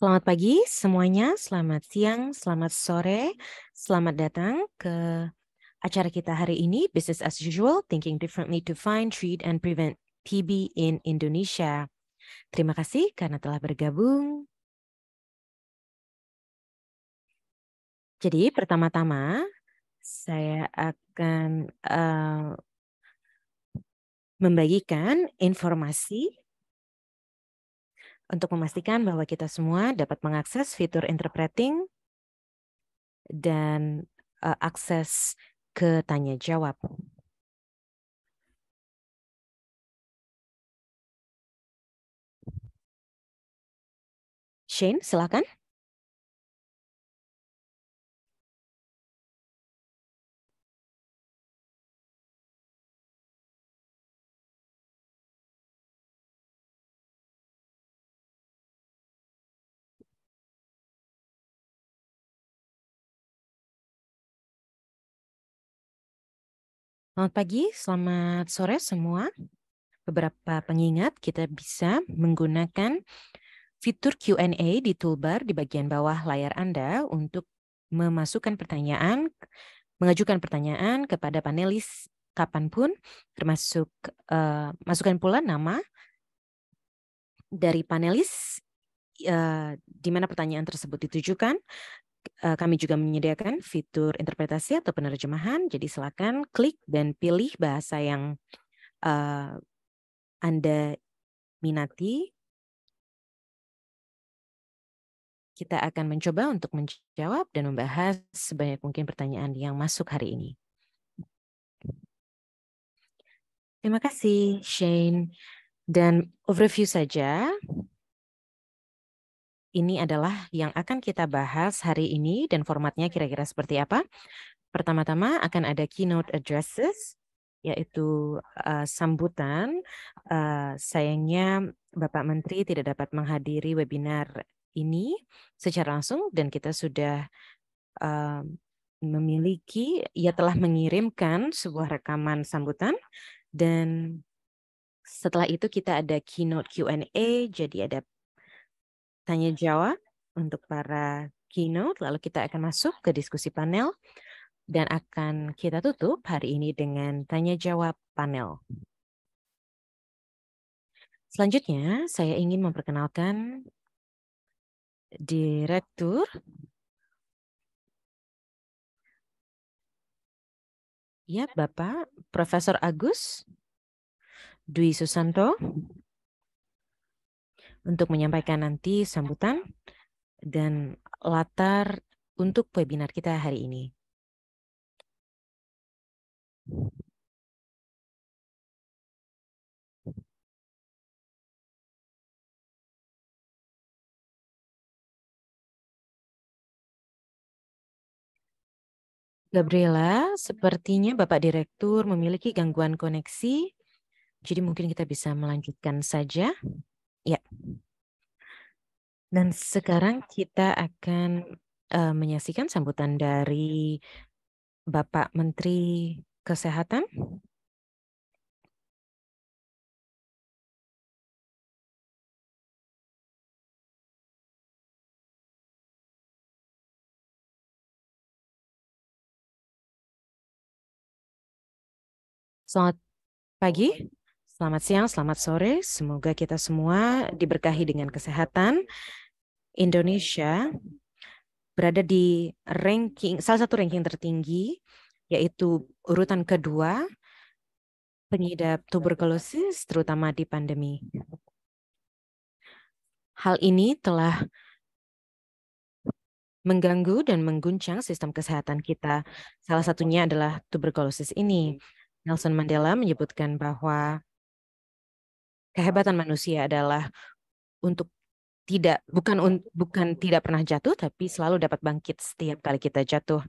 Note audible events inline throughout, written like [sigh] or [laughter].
Selamat pagi semuanya, selamat siang, selamat sore, selamat datang ke acara kita hari ini, Business as Usual, Thinking Differently to Find, Treat, and Prevent TB in Indonesia. Terima kasih karena telah bergabung. Jadi pertama-tama saya akan uh, membagikan informasi untuk memastikan bahwa kita semua dapat mengakses fitur interpreting dan uh, akses ke tanya jawab. Shane, silakan. Selamat pagi, selamat sore semua. Beberapa pengingat kita bisa menggunakan fitur Q&A di toolbar di bagian bawah layar Anda untuk memasukkan pertanyaan, mengajukan pertanyaan kepada panelis kapanpun, termasuk uh, masukkan pula nama dari panelis uh, di mana pertanyaan tersebut ditujukan, Eh, kami juga menyediakan fitur interpretasi atau penerjemahan. Jadi silakan klik dan pilih bahasa yang uh, Anda minati. Kita akan mencoba untuk menjawab dan membahas sebanyak mungkin pertanyaan yang masuk hari ini. Terima kasih, Shane. Dan overview saja, ini adalah yang akan kita bahas hari ini dan formatnya kira-kira seperti apa. Pertama-tama akan ada keynote addresses, yaitu uh, sambutan. Uh, sayangnya Bapak Menteri tidak dapat menghadiri webinar ini secara langsung dan kita sudah uh, memiliki, ia telah mengirimkan sebuah rekaman sambutan dan setelah itu kita ada keynote Q&A, jadi ada tanya jawab untuk para keynote, lalu kita akan masuk ke diskusi panel dan akan kita tutup hari ini dengan tanya jawab panel. Selanjutnya, saya ingin memperkenalkan Direktur Ya, Bapak Profesor Agus Dwi Susanto untuk menyampaikan nanti sambutan dan latar untuk webinar kita hari ini. Gabriela, sepertinya Bapak Direktur memiliki gangguan koneksi, jadi mungkin kita bisa melanjutkan saja. Ya. Dan sekarang kita akan uh, menyaksikan sambutan dari Bapak Menteri Kesehatan. Selamat pagi. Selamat siang, selamat sore. Semoga kita semua diberkahi dengan kesehatan. Indonesia berada di ranking salah satu ranking tertinggi yaitu urutan kedua penyidap tuberkulosis terutama di pandemi. Hal ini telah mengganggu dan mengguncang sistem kesehatan kita. Salah satunya adalah tuberkulosis ini. Nelson Mandela menyebutkan bahwa kehebatan manusia adalah untuk tidak bukan bukan tidak pernah jatuh tapi selalu dapat bangkit setiap kali kita jatuh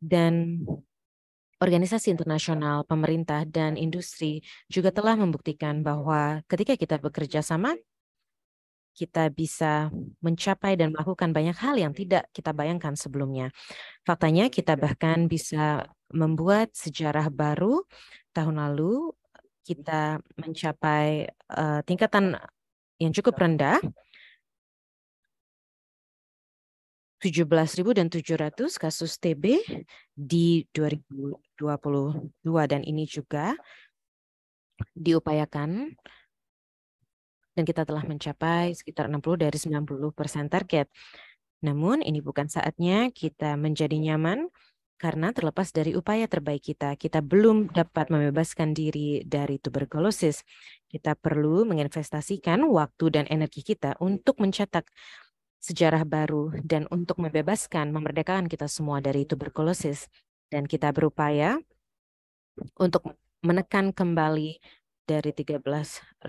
dan organisasi internasional, pemerintah, dan industri juga telah membuktikan bahwa ketika kita bekerja sama, kita bisa mencapai dan melakukan banyak hal yang tidak kita bayangkan sebelumnya. Faktanya, kita bahkan bisa membuat sejarah baru tahun lalu kita mencapai uh, tingkatan yang cukup rendah dan 17.700 kasus TB di 2022 dan ini juga diupayakan dan kita telah mencapai sekitar 60 dari 90 persen target. Namun ini bukan saatnya kita menjadi nyaman karena terlepas dari upaya terbaik kita, kita belum dapat membebaskan diri dari tuberkulosis. Kita perlu menginvestasikan waktu dan energi kita untuk mencetak sejarah baru dan untuk membebaskan, memerdekakan kita semua dari tuberkulosis. Dan kita berupaya untuk menekan kembali dari 13.000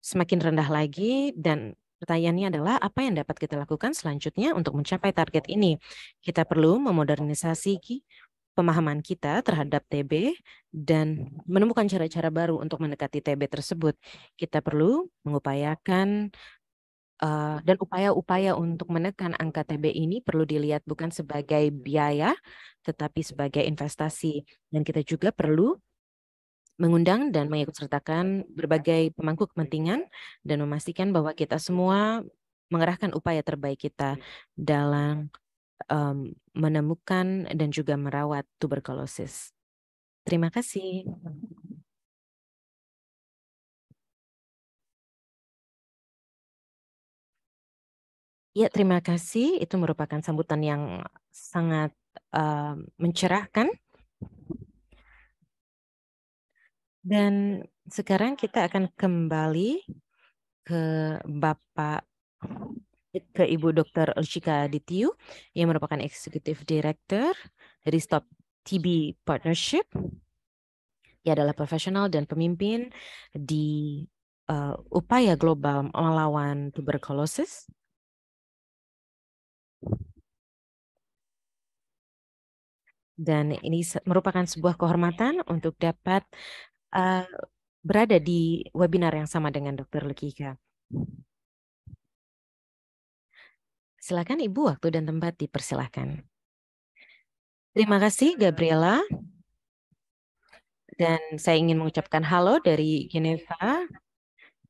semakin rendah lagi dan Pertanyaannya adalah apa yang dapat kita lakukan selanjutnya untuk mencapai target ini? Kita perlu memodernisasi pemahaman kita terhadap TB dan menemukan cara-cara baru untuk mendekati TB tersebut. Kita perlu mengupayakan uh, dan upaya-upaya untuk menekan angka TB ini perlu dilihat bukan sebagai biaya tetapi sebagai investasi dan kita juga perlu mengundang dan mengikutsertakan berbagai pemangku kepentingan dan memastikan bahwa kita semua mengerahkan upaya terbaik kita dalam um, menemukan dan juga merawat tuberkulosis. Terima kasih. Ya, terima kasih. Itu merupakan sambutan yang sangat uh, mencerahkan. Dan sekarang kita akan kembali ke Bapak ke Ibu Dr. Ulchika Ditiu yang merupakan Executive Director dari Stop TB Partnership. Ia adalah profesional dan pemimpin di uh, upaya global melawan tuberkulosis. Dan ini merupakan sebuah kehormatan untuk dapat Eh, berada di webinar yang sama dengan Dr. Lekika. Silakan Ibu, waktu dan tempat dipersilahkan. Terima kasih Gabriela. Dan saya ingin mengucapkan halo dari Geneva.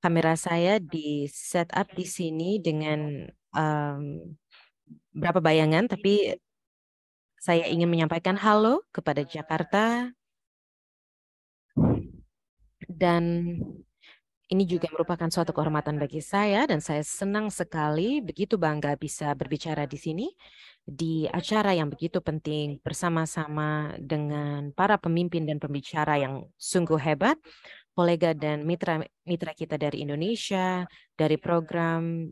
Kamera saya di setup di sini dengan um, berapa bayangan, tapi saya ingin menyampaikan halo kepada Jakarta, dan ini juga ya. merupakan suatu kehormatan bagi saya dan saya senang sekali begitu bangga bisa berbicara di sini di acara yang begitu penting bersama-sama dengan para pemimpin dan pembicara yang sungguh hebat, kolega dan mitra mitra kita dari Indonesia, dari program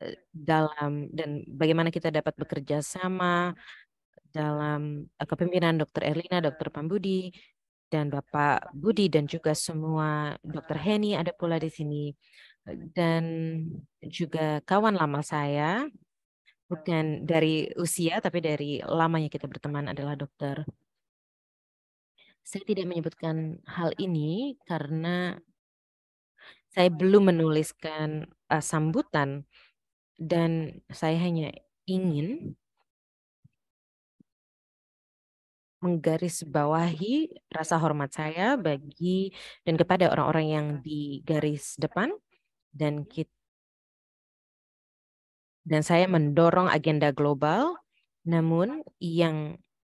eh, dalam dan bagaimana kita dapat bekerja sama dalam eh, kepemimpinan Dr. Erlina, Dr. Pambudi, dan Bapak Budi dan juga semua Dr. Henny ada pula di sini dan juga kawan lama saya bukan dari usia tapi dari lamanya kita berteman adalah dokter. Saya tidak menyebutkan hal ini karena saya belum menuliskan uh, sambutan dan saya hanya ingin menggarisbawahi rasa hormat saya bagi dan kepada orang-orang yang di garis depan dan kita dan saya mendorong agenda global namun yang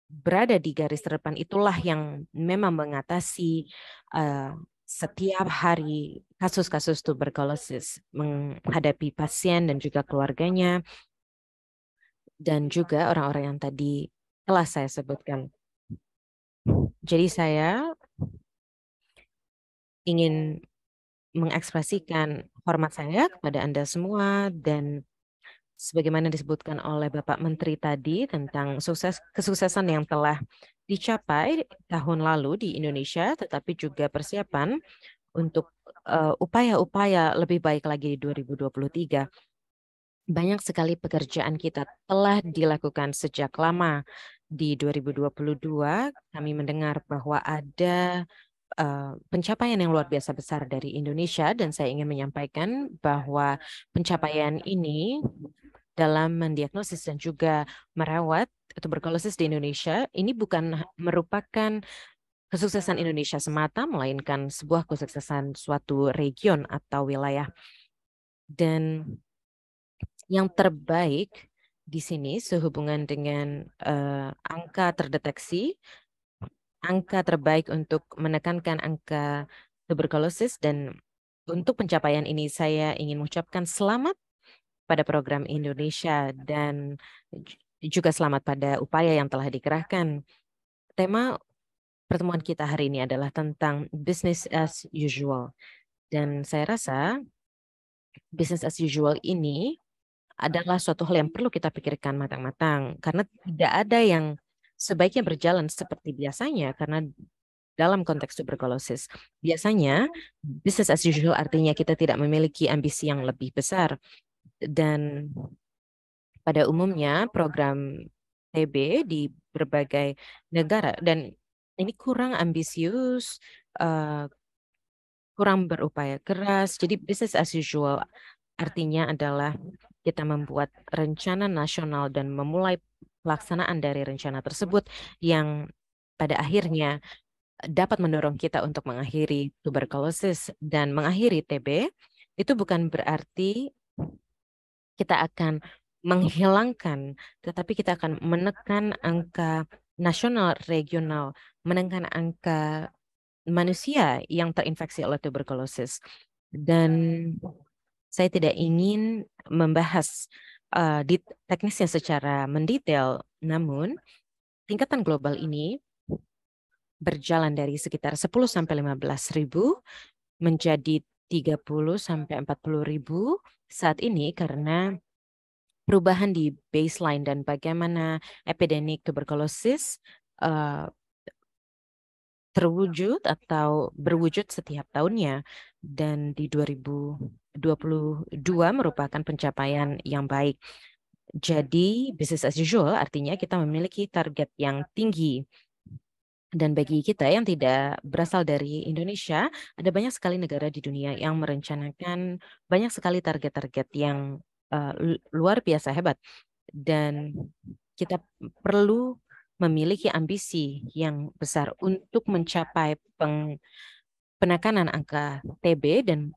berada di garis terdepan itulah yang memang mengatasi uh, setiap hari kasus-kasus tuberkulosis menghadapi pasien dan juga keluarganya dan juga orang-orang yang tadi telah saya sebutkan. Jadi saya ingin mengekspresikan hormat saya kepada Anda semua dan sebagaimana disebutkan oleh Bapak Menteri tadi tentang sukses kesuksesan yang telah dicapai tahun lalu di Indonesia tetapi juga persiapan untuk eh, upaya-upaya uh, lebih baik lagi di 2023. Banyak sekali pekerjaan kita telah dilakukan sejak lama di 2022 kami mendengar bahwa ada uh, pencapaian yang luar biasa besar dari Indonesia dan saya ingin menyampaikan bahwa pencapaian ini dalam mendiagnosis dan juga merawat tuberkulosis di Indonesia ini bukan merupakan kesuksesan Indonesia semata, melainkan sebuah kesuksesan suatu region atau wilayah. Dan yang terbaik di sini sehubungan dengan uh, angka terdeteksi, angka terbaik untuk menekankan angka tuberkulosis dan untuk pencapaian ini saya ingin mengucapkan selamat pada program Indonesia dan juga selamat pada upaya yang telah dikerahkan. Tema pertemuan kita hari ini adalah tentang business as usual. Dan saya rasa business as usual ini adalah suatu hal yang perlu kita pikirkan matang-matang karena tidak ada yang sebaiknya berjalan seperti biasanya karena dalam konteks tuberkulosis. Biasanya business as usual artinya kita tidak memiliki ambisi yang lebih besar dan pada umumnya program TB di berbagai negara dan ini kurang ambisius, uh, kurang berupaya keras. Jadi business as usual artinya adalah kita membuat rencana nasional dan memulai pelaksanaan dari rencana tersebut yang pada akhirnya dapat mendorong kita untuk mengakhiri tuberkulosis dan mengakhiri TB, itu bukan berarti kita akan menghilangkan, tetapi kita akan menekan angka nasional, regional, menekan angka manusia yang terinfeksi oleh tuberkulosis. Dan saya tidak ingin membahas uh, di teknisnya secara mendetail, namun tingkatan global ini berjalan dari sekitar 10 sampai 15 ribu menjadi 30 sampai 40 ribu saat ini karena perubahan di baseline dan bagaimana epidemik tuberkulosis eh, terwujud atau berwujud setiap tahunnya dan di 2000 2022 merupakan pencapaian yang baik. Jadi business as usual artinya kita memiliki target yang tinggi. Dan bagi kita yang tidak berasal dari Indonesia, ada banyak sekali negara di dunia yang merencanakan banyak sekali target-target yang uh, luar biasa hebat. Dan kita perlu memiliki ambisi yang besar untuk mencapai peng, penekanan angka TB dan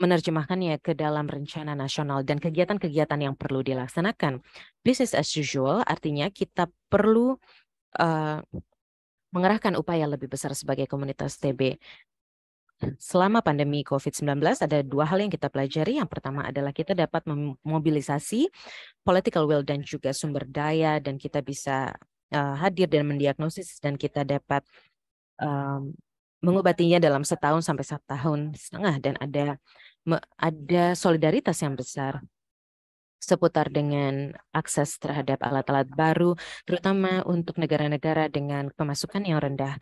menerjemahkannya ke dalam rencana nasional dan kegiatan-kegiatan yang perlu dilaksanakan. Business as usual artinya kita perlu uh, mengerahkan upaya lebih besar sebagai komunitas TB. Selama pandemi COVID-19 ada dua hal yang kita pelajari. Yang pertama adalah kita dapat memobilisasi political will dan juga sumber daya dan kita bisa uh, hadir dan mendiagnosis dan kita dapat um, mengobatinya dalam setahun sampai satu tahun setengah dan ada ada solidaritas yang besar seputar dengan akses terhadap alat-alat baru, terutama untuk negara-negara dengan pemasukan yang rendah.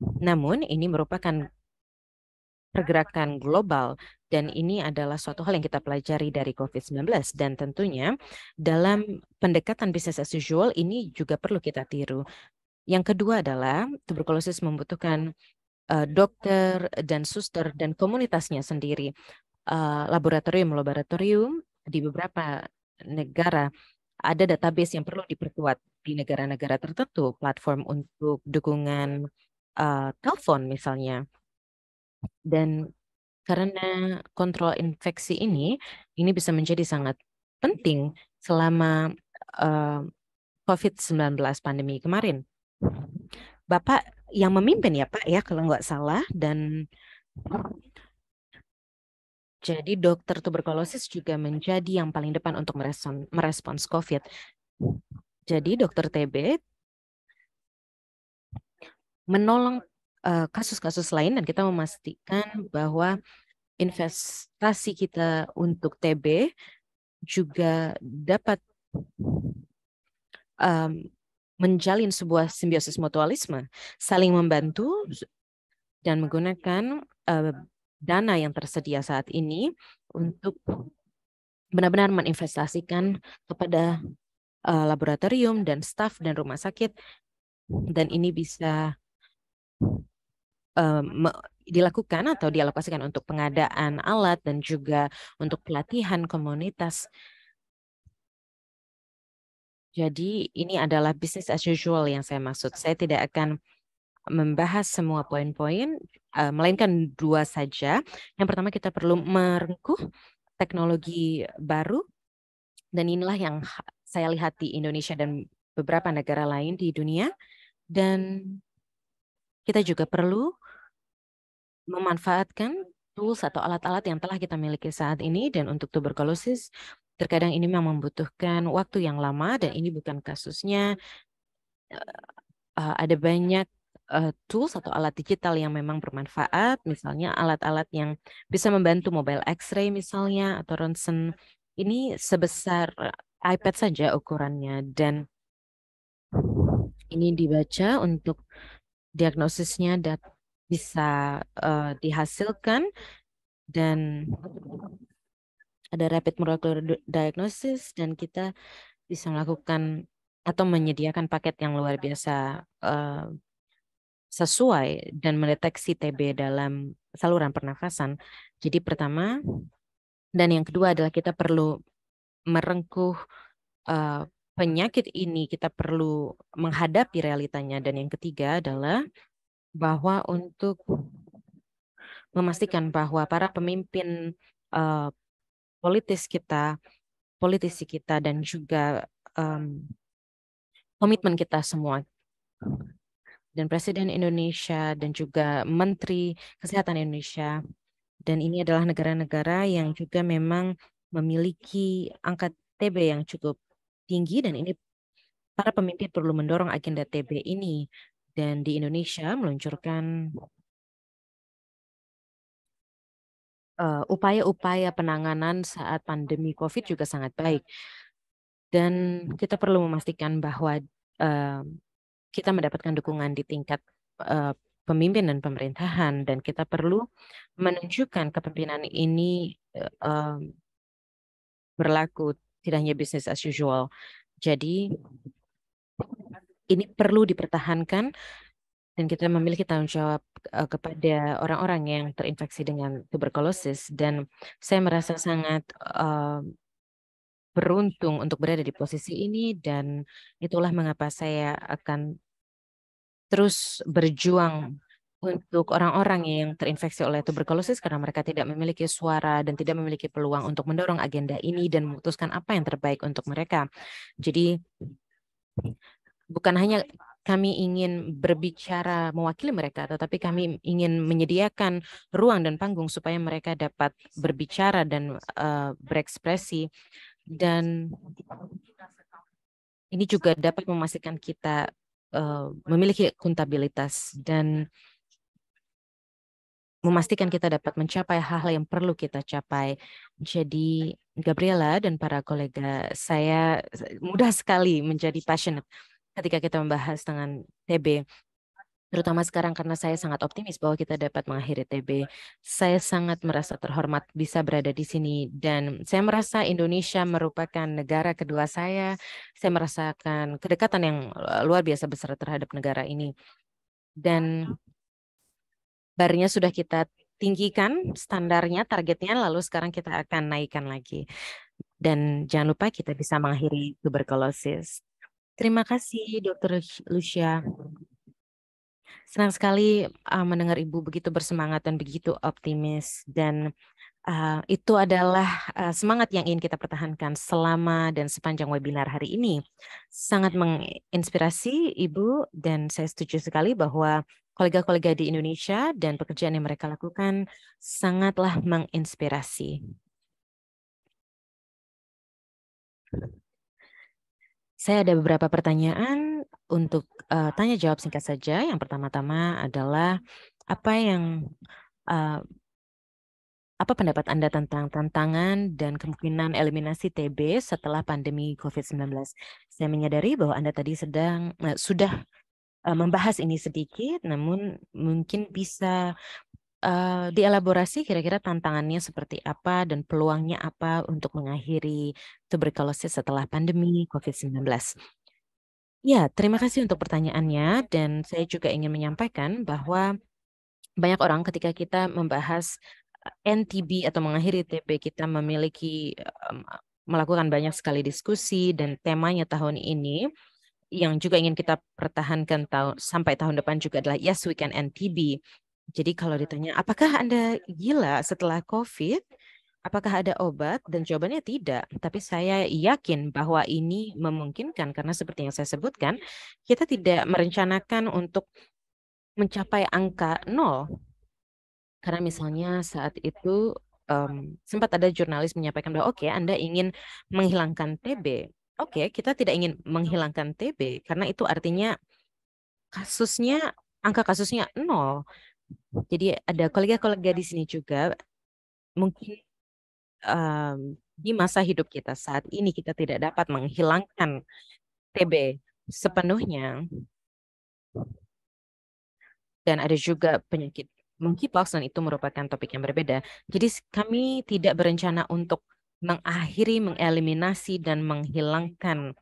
Namun, ini merupakan pergerakan global dan ini adalah suatu hal yang kita pelajari dari COVID-19 dan tentunya dalam pendekatan bisnis as usual ini juga perlu kita tiru. Yang kedua adalah tuberkulosis membutuhkan uh, dokter dan suster dan komunitasnya sendiri. Uh, laboratorium laboratorium di beberapa negara ada database yang perlu diperkuat di negara-negara tertentu, platform untuk dukungan uh, telepon misalnya. Dan karena kontrol infeksi ini, ini bisa menjadi sangat penting selama uh, COVID-19 pandemi kemarin. Bapak yang memimpin ya Pak ya kalau nggak salah dan jadi dokter tuberkulosis juga menjadi yang paling depan untuk merespon, merespons COVID. Jadi dokter TB menolong eh, kasus-kasus uh, lain dan kita memastikan bahwa investasi kita untuk TB juga dapat um, menjalin sebuah simbiosis mutualisme, saling membantu hmm. dan menggunakan uh, dana yang tersedia saat ini untuk benar-benar menginvestasikan kepada uh, laboratorium dan staf dan rumah sakit dan ini bisa um, dilakukan atau dialokasikan untuk pengadaan alat dan juga untuk pelatihan komunitas jadi ini adalah business as usual yang saya maksud. Saya tidak akan membahas semua poin-poin, uh, melainkan dua saja. Yang pertama kita perlu merengkuh teknologi baru, dan inilah yang saya lihat di Indonesia dan beberapa negara lain di dunia. Dan kita juga perlu memanfaatkan tools atau alat-alat yang telah kita miliki saat ini dan untuk tuberkulosis Terkadang ini memang membutuhkan waktu yang lama dan ini bukan kasusnya. Uh, ada banyak uh, tools atau alat digital yang memang bermanfaat, misalnya alat-alat yang bisa membantu mobile X-ray misalnya atau ronsen. Ini sebesar iPad saja ukurannya dan ini dibaca untuk diagnosisnya dat bisa uh, dihasilkan dan ada rapid molecular diagnosis dan kita bisa melakukan atau menyediakan paket yang luar biasa uh, sesuai dan mendeteksi TB dalam saluran pernafasan. Jadi pertama dan yang kedua adalah kita perlu merengkuh uh, penyakit ini, kita perlu menghadapi realitanya dan yang ketiga adalah bahwa untuk memastikan bahwa para pemimpin uh, politis kita, politisi kita dan juga um, komitmen kita semua dan Presiden Indonesia dan juga Menteri Kesehatan Indonesia. Dan ini adalah negara-negara yang juga memang memiliki angka TB yang cukup tinggi dan ini para pemimpin perlu mendorong agenda TB ini. Dan di Indonesia meluncurkan Eh, upaya-upaya penanganan saat pandemi COVID juga sangat baik. Dan kita perlu memastikan bahwa uh, kita mendapatkan dukungan di tingkat uh, pemimpin dan pemerintahan, dan kita perlu menunjukkan kepemimpinan ini uh, berlaku tidak hanya bisnis as usual. Jadi ini perlu dipertahankan dan kita memiliki tanggung jawab, uh, kepada orang-orang yang terinfeksi dengan tuberkulosis dan saya merasa sangat, uh, beruntung untuk berada di posisi ini dan itulah mengapa saya akan terus berjuang untuk orang-orang yang terinfeksi oleh tuberkulosis karena mereka tidak memiliki suara dan tidak memiliki peluang untuk mendorong agenda ini dan memutuskan apa yang terbaik untuk mereka. Jadi bukan hanya kami ingin berbicara mewakili mereka, tetapi kami ingin menyediakan ruang dan panggung supaya mereka dapat berbicara dan uh, berekspresi. Dan ini juga dapat memastikan kita uh, memiliki akuntabilitas dan memastikan kita dapat mencapai hal-hal yang perlu kita capai. Jadi Gabriela dan para kolega saya mudah sekali menjadi passionate ketika kita membahas dengan TB terutama sekarang karena saya sangat optimis bahwa kita dapat mengakhiri TB. Saya sangat merasa terhormat bisa berada di sini dan saya merasa Indonesia merupakan negara kedua saya. Saya merasakan kedekatan yang eh, luar biasa besar terhadap negara ini. Dan barunya sudah kita tinggikan standarnya, targetnya, lalu sekarang kita akan naikkan lagi. Dan jangan lupa kita bisa mengakhiri tuberkulosis. Terima kasih Dokter Lucia. Senang sekali uh, mendengar Ibu begitu bersemangat dan begitu optimis dan uh, itu adalah uh, semangat yang ingin kita pertahankan selama dan sepanjang webinar hari ini. Sangat menginspirasi Ibu dan saya setuju sekali bahwa kolega-kolega di Indonesia dan pekerjaan yang mereka lakukan sangatlah menginspirasi. Saya ada beberapa pertanyaan untuk uh, tanya jawab singkat saja. Yang pertama-tama adalah apa yang uh, apa pendapat Anda tentang tantangan dan kemungkinan eliminasi TB setelah pandemi COVID-19? Saya menyadari bahwa Anda tadi sedang uh, sudah uh, membahas ini sedikit, namun mungkin bisa uh, dielaborasi kira-kira tantangannya seperti apa dan peluangnya apa untuk mengakhiri tuberkulosis setelah pandemi COVID-19. Ya, terima kasih untuk pertanyaannya dan saya juga ingin menyampaikan bahwa banyak orang ketika kita membahas eh, NTB atau mengakhiri TB kita memiliki um, melakukan banyak sekali diskusi dan temanya tahun ini yang juga ingin kita pertahankan tahun sampai tahun depan juga adalah yes we can NTB jadi kalau ditanya, apakah Anda gila setelah COVID? Apakah ada obat? Dan jawabannya tidak. Tapi saya yakin bahwa ini memungkinkan karena seperti yang saya sebutkan, kita tidak merencanakan untuk mencapai angka nol. Karena misalnya saat itu um, sempat ada jurnalis menyampaikan bahwa oke okay, Anda ingin menghilangkan TB. Oke, okay, kita tidak ingin menghilangkan TB karena itu artinya kasusnya angka kasusnya nol. Jadi ada kolega-kolega di sini juga mungkin um, di masa hidup kita saat ini kita tidak dapat menghilangkan TB sepenuhnya. Dan ada juga penyakit mungkin dan itu merupakan topik yang berbeda. Jadi kami tidak berencana untuk mengakhiri, mengeliminasi dan menghilangkan.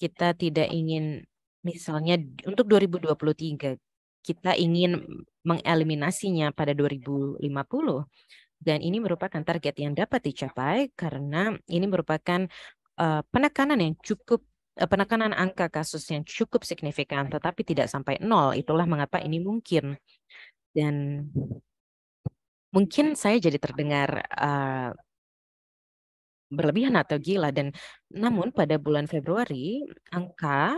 Kita tidak ingin misalnya untuk 2023 kita ingin mengeliminasinya pada 2050 dan ini merupakan target yang dapat dicapai karena ini merupakan uh, penekanan yang cukup eh, penekanan angka kasus yang cukup signifikan tetapi tidak sampai nol itulah mengapa ini mungkin dan mungkin saya jadi terdengar uh, berlebihan atau gila dan namun pada bulan Februari angka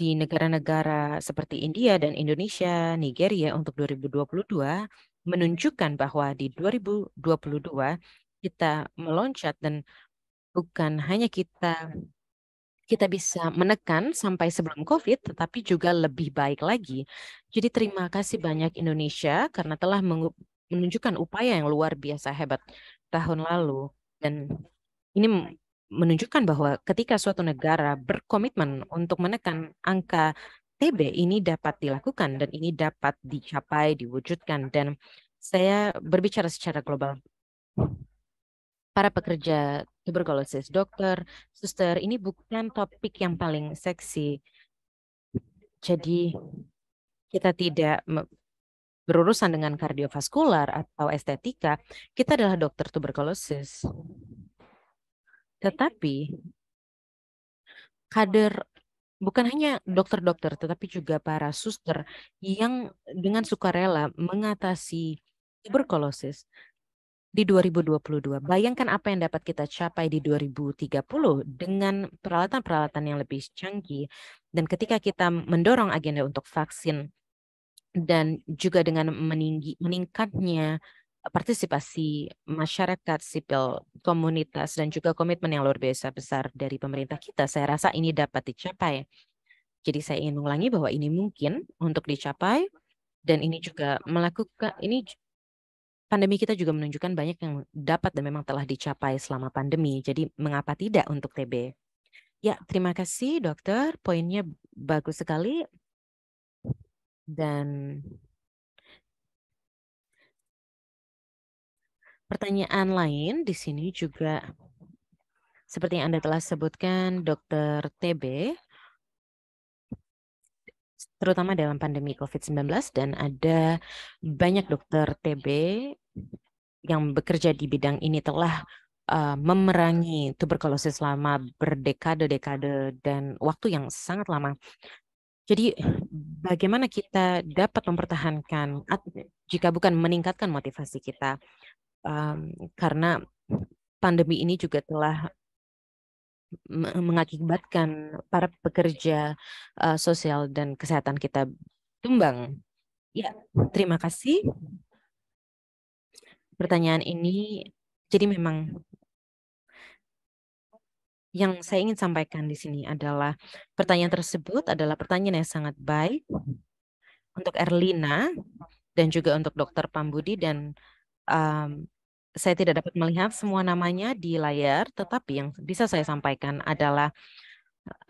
di negara-negara seperti India dan Indonesia, Nigeria untuk 2022 menunjukkan bahwa di 2022 kita meloncat dan bukan hanya kita kita bisa menekan sampai sebelum COVID, tetapi juga lebih baik lagi. Jadi terima kasih banyak Indonesia karena telah menunjukkan upaya yang luar biasa hebat tahun lalu. Dan ini menunjukkan bahwa ketika suatu negara berkomitmen untuk menekan angka TB ini dapat dilakukan dan ini dapat dicapai, diwujudkan dan saya berbicara secara global. Para pekerja tuberkulosis, dokter, suster, ini bukan topik yang paling seksi. Jadi kita tidak berurusan dengan kardiovaskular atau estetika, kita adalah dokter tuberkulosis. Tetapi kader bukan hanya dokter-dokter tetapi juga para suster yang dengan sukarela mengatasi tuberkulosis di 2022. Bayangkan apa yang dapat kita capai di 2030 dengan peralatan-peralatan yang lebih canggih dan ketika kita mendorong agenda untuk vaksin dan juga dengan meninggi, meningkatnya partisipasi masyarakat sipil, komunitas, dan juga komitmen yang luar biasa besar dari pemerintah kita, saya rasa ini dapat dicapai. Jadi saya ingin mengulangi bahwa ini mungkin untuk dicapai dan ini juga melakukan ini pandemi kita juga menunjukkan banyak yang dapat dan memang telah dicapai selama pandemi. Jadi mengapa tidak untuk TB? Ya, terima kasih dokter. Poinnya bagus sekali. Dan Pertanyaan lain di sini juga seperti yang Anda telah sebutkan, Dr. TB, terutama dalam pandemi COVID-19 dan ada banyak dokter TB yang bekerja di bidang ini telah uh, memerangi tuberkulosis selama berdekade-dekade dan waktu yang sangat lama. Jadi bagaimana kita dapat mempertahankan jika bukan meningkatkan motivasi kita um, karena pandemi ini juga telah mengakibatkan para pekerja uh, sosial dan kesehatan kita tumbang. Ya, terima kasih. Pertanyaan ini jadi memang yang saya ingin sampaikan di sini adalah pertanyaan tersebut adalah pertanyaan yang sangat baik untuk Erlina dan juga untuk Dokter Pambudi dan um, saya tidak dapat melihat semua namanya di layar, tetapi yang bisa saya sampaikan adalah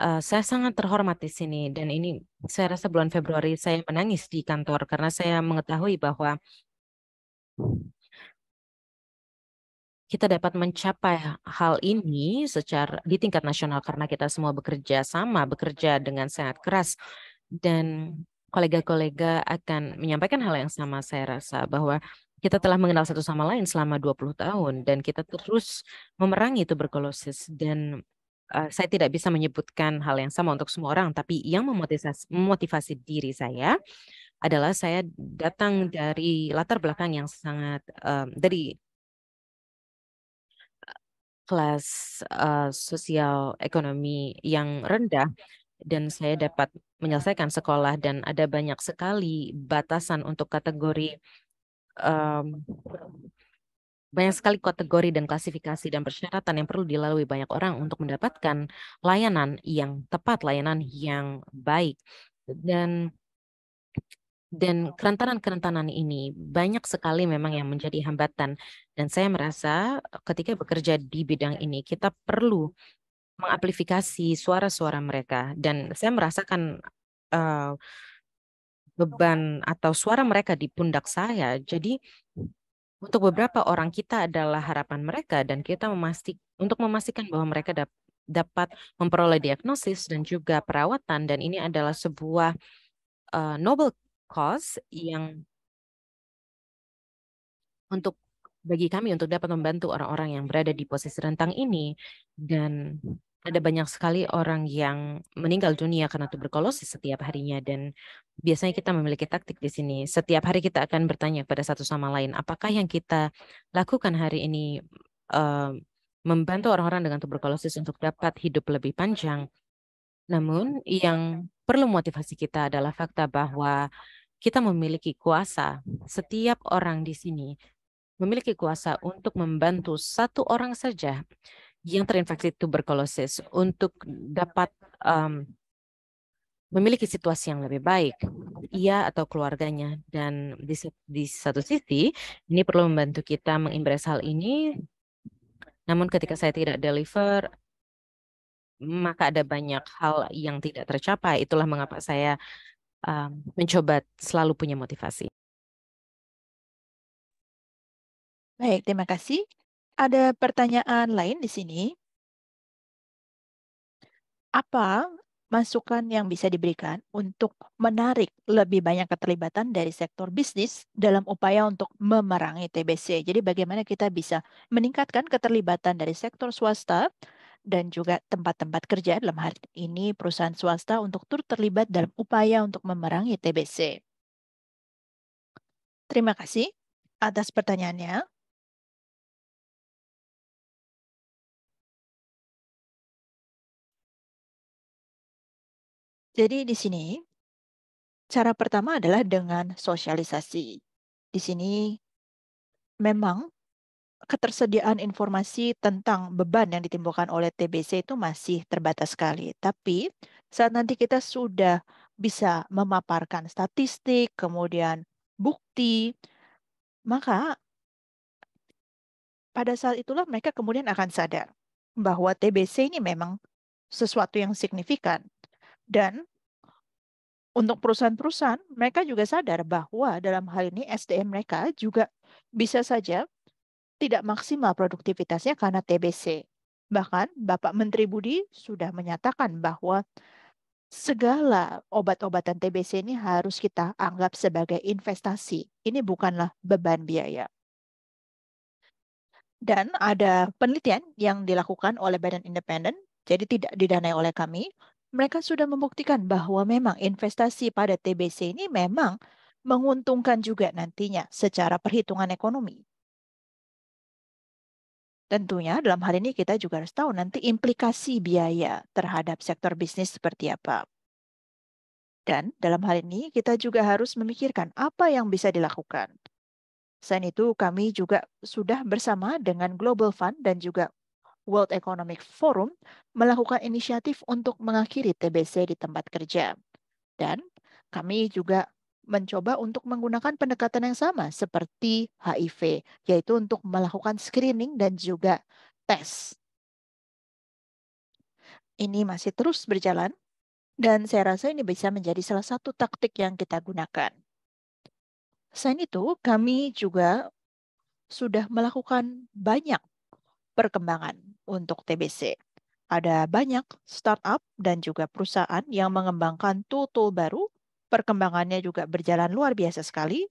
uh, saya sangat terhormat di sini dan ini saya rasa bulan Februari saya menangis di kantor karena saya mengetahui bahwa kita dapat mencapai hal ini secara di tingkat nasional karena kita semua bekerja sama, bekerja dengan sangat keras dan kolega-kolega akan menyampaikan hal yang sama saya rasa bahwa kita telah mengenal satu sama lain selama 20 tahun dan kita terus memerangi tuberkulosis dan uh, saya tidak bisa menyebutkan hal yang sama untuk semua orang, tapi yang memotivasi, memotivasi diri saya adalah saya datang dari latar belakang yang sangat um, dari kelas uh, sosial ekonomi yang rendah dan saya dapat menyelesaikan sekolah dan ada banyak sekali batasan untuk kategori um, banyak sekali kategori dan klasifikasi dan persyaratan yang perlu dilalui banyak orang untuk mendapatkan layanan yang tepat, layanan yang baik. Dan dan kerentanan-kerentanan ini banyak sekali memang yang menjadi hambatan. Dan saya merasa ketika bekerja di bidang ini, kita perlu mengamplifikasi suara-suara mereka. Dan saya merasakan uh, beban atau suara mereka di pundak saya. Jadi untuk beberapa orang kita adalah harapan mereka dan kita memastik untuk memastikan bahwa mereka dap, dapat memperoleh diagnosis dan juga perawatan dan ini adalah sebuah uh, noble cause yang untuk bagi kami untuk dapat membantu orang-orang yang berada di posisi rentang ini dan ada banyak sekali orang yang meninggal dunia karena tuberkulosis setiap harinya dan biasanya kita memiliki taktik di sini. Setiap hari kita akan bertanya pada satu sama lain, apakah yang kita lakukan hari ini uh, membantu orang-orang dengan tuberkulosis untuk dapat hidup lebih panjang. Namun yang perlu motivasi kita adalah fakta bahwa kita memiliki kuasa. Setiap orang di sini memiliki kuasa untuk membantu satu orang saja yang terinfeksi tuberkulosis untuk dapat um, memiliki situasi yang lebih baik, ia atau keluarganya. Dan di, di satu sisi, ini perlu membantu kita mengimbres hal ini. Namun ketika saya tidak deliver, maka ada banyak hal yang tidak tercapai. Itulah mengapa saya um, mencoba selalu punya motivasi. Baik, terima kasih ada pertanyaan lain di sini? Apa masukan yang bisa diberikan untuk menarik lebih banyak keterlibatan dari sektor bisnis dalam upaya untuk memerangi TBC. Jadi bagaimana kita bisa meningkatkan keterlibatan dari sektor swasta dan juga tempat-tempat kerja dalam hal ini perusahaan swasta untuk tur terlibat dalam upaya untuk memerangi TBC. Terima kasih atas pertanyaannya. Jadi di sini cara pertama adalah dengan sosialisasi. Di sini memang ketersediaan informasi tentang beban yang ditimbulkan oleh TBC itu masih terbatas sekali. Tapi saat nanti kita sudah bisa memaparkan statistik, kemudian bukti, maka pada saat itulah mereka kemudian akan sadar bahwa TBC ini memang sesuatu yang signifikan dan untuk perusahaan-perusahaan, mereka juga sadar bahwa dalam hal ini SDM mereka juga bisa saja tidak maksimal produktivitasnya karena TBC. Bahkan Bapak Menteri Budi sudah menyatakan bahwa segala obat-obatan TBC ini harus kita anggap sebagai investasi. Ini bukanlah beban biaya. Dan ada penelitian yang dilakukan oleh badan independen, jadi tidak didanai oleh kami, mereka sudah membuktikan bahwa memang investasi pada TBC ini memang menguntungkan juga nantinya secara perhitungan ekonomi. Tentunya dalam hal ini kita juga harus tahu nanti implikasi biaya terhadap sektor bisnis seperti apa. Dan dalam hal ini kita juga harus memikirkan apa yang bisa dilakukan. Selain itu, kami juga sudah bersama dengan Global Fund dan juga World Economic Forum melakukan inisiatif untuk mengakhiri TBC di tempat kerja. Dan kami juga mencoba untuk menggunakan pendekatan yang sama seperti HIV, yaitu untuk melakukan screening dan juga tes. Ini masih terus berjalan, dan saya rasa ini bisa menjadi salah satu taktik yang kita gunakan. Selain itu, kami juga sudah melakukan banyak perkembangan untuk TBC. Ada banyak startup dan juga perusahaan yang mengembangkan tool-tool baru, perkembangannya juga berjalan luar biasa sekali,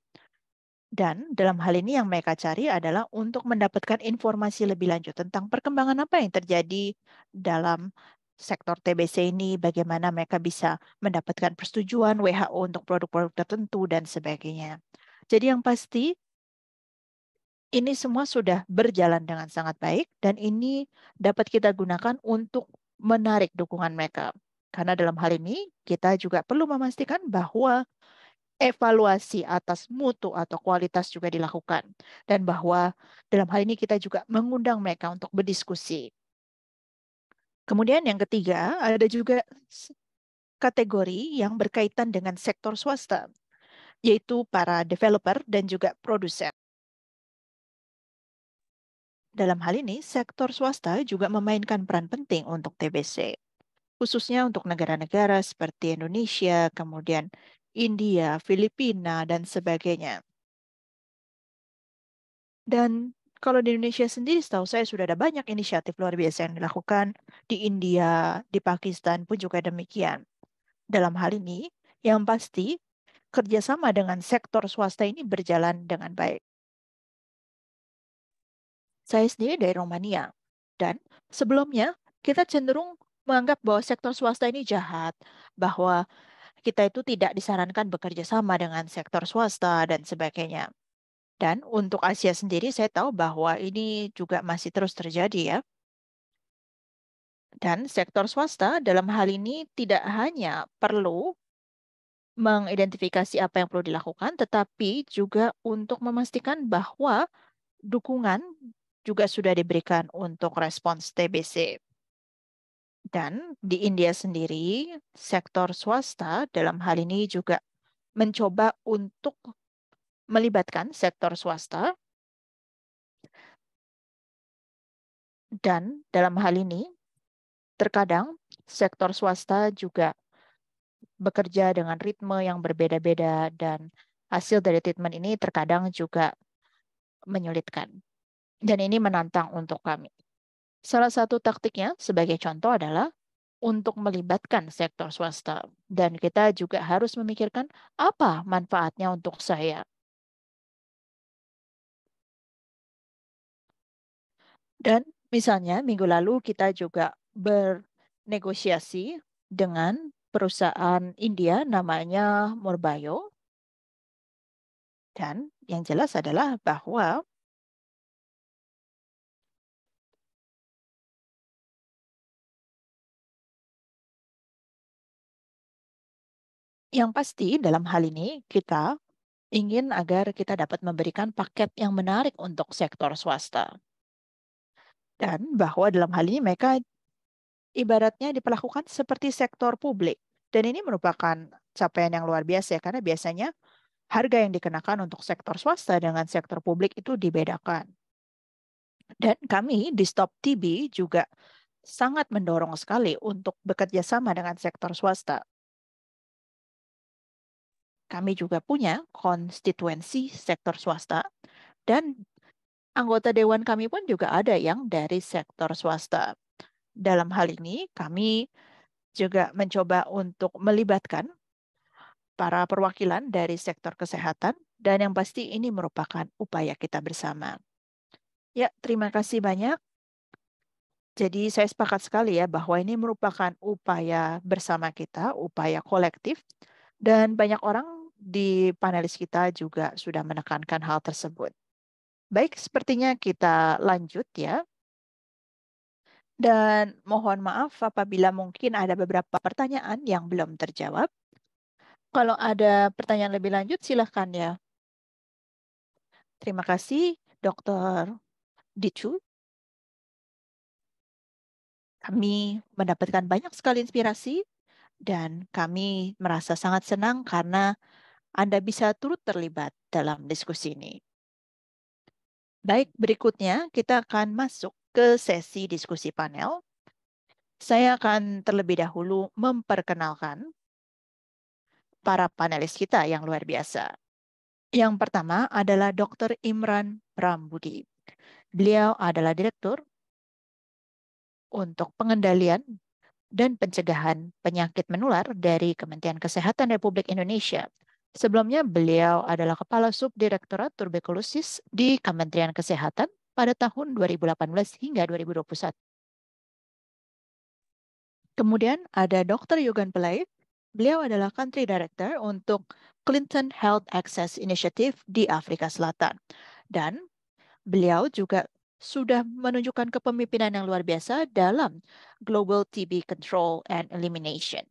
dan dalam hal ini yang mereka cari adalah untuk mendapatkan informasi lebih lanjut tentang perkembangan apa yang terjadi dalam sektor TBC ini, bagaimana mereka bisa mendapatkan persetujuan WHO untuk produk-produk tertentu dan sebagainya. Jadi yang pasti ini semua sudah berjalan dengan sangat baik dan ini dapat kita gunakan untuk menarik dukungan mereka. Karena dalam hal ini kita juga perlu memastikan bahwa evaluasi atas mutu atau kualitas juga dilakukan dan bahwa dalam hal ini kita juga mengundang mereka untuk berdiskusi. Kemudian yang ketiga ada juga kategori yang berkaitan dengan sektor swasta yaitu para developer dan juga produser. Dalam hal ini, sektor swasta juga memainkan peran penting untuk TBC, khususnya untuk negara-negara seperti Indonesia, kemudian India, Filipina, dan sebagainya. Dan kalau di Indonesia sendiri, setahu saya sudah ada banyak inisiatif luar biasa yang dilakukan di India, di Pakistan pun juga demikian. Dalam hal ini, yang pasti kerjasama dengan sektor swasta ini berjalan dengan baik. Saya sendiri dari Romania. Dan sebelumnya kita cenderung menganggap bahwa sektor swasta ini jahat, bahwa kita itu tidak disarankan bekerja sama dengan sektor swasta dan sebagainya. Dan untuk Asia sendiri saya tahu bahwa ini juga masih terus terjadi ya. Dan sektor swasta dalam hal ini tidak hanya perlu mengidentifikasi apa yang perlu dilakukan, tetapi juga untuk memastikan bahwa dukungan juga sudah diberikan untuk respons TBC. Dan di India sendiri, sektor swasta dalam hal ini juga mencoba untuk melibatkan sektor swasta. Dan dalam hal ini, terkadang sektor swasta juga bekerja dengan ritme yang berbeda-beda dan hasil dari treatment ini terkadang juga menyulitkan. Dan ini menantang untuk kami. Salah satu taktiknya sebagai contoh adalah untuk melibatkan sektor swasta. Dan kita juga harus memikirkan apa manfaatnya untuk saya. Dan misalnya minggu lalu kita juga bernegosiasi dengan perusahaan India namanya Morbayo. Dan yang jelas adalah bahwa Yang pasti dalam hal ini kita ingin agar kita dapat memberikan paket yang menarik untuk sektor swasta. Dan bahwa dalam hal ini mereka ibaratnya diperlakukan seperti sektor publik. Dan ini merupakan capaian yang luar biasa ya, karena biasanya harga yang dikenakan untuk sektor swasta dengan sektor publik itu dibedakan. Dan kami di Stop TB juga sangat mendorong sekali untuk bekerja sama dengan sektor swasta kami juga punya konstituensi sektor swasta dan anggota dewan kami pun juga ada yang dari sektor swasta. Dalam hal ini kami juga mencoba untuk melibatkan para perwakilan dari sektor kesehatan dan yang pasti ini merupakan upaya kita bersama. Ya, terima kasih banyak. Jadi saya sepakat sekali ya bahwa ini merupakan upaya bersama kita, upaya kolektif dan banyak orang di panelis kita juga sudah menekankan hal tersebut. Baik, sepertinya kita lanjut ya. Dan mohon maaf apabila mungkin ada beberapa pertanyaan yang belum terjawab. Kalau ada pertanyaan lebih lanjut, silahkan ya. Terima kasih, Dr. Dicu. Kami mendapatkan banyak sekali inspirasi dan kami merasa sangat senang karena anda bisa turut terlibat dalam diskusi ini. Baik, berikutnya kita akan masuk ke sesi diskusi panel. Saya akan terlebih dahulu memperkenalkan para panelis kita yang luar biasa. Yang pertama adalah Dr. Imran Prambudi. Beliau adalah Direktur untuk Pengendalian dan Pencegahan Penyakit Menular dari Kementerian Kesehatan Republik Indonesia. Sebelumnya beliau adalah Kepala Subdirektorat Tuberkulosis di Kementerian Kesehatan pada tahun 2018 hingga 2021. Kemudian ada Dr. Yogan Pelai. Beliau adalah Country Director untuk Clinton Health Access Initiative di Afrika Selatan. Dan beliau juga sudah menunjukkan kepemimpinan yang luar biasa dalam Global TB Control and Elimination.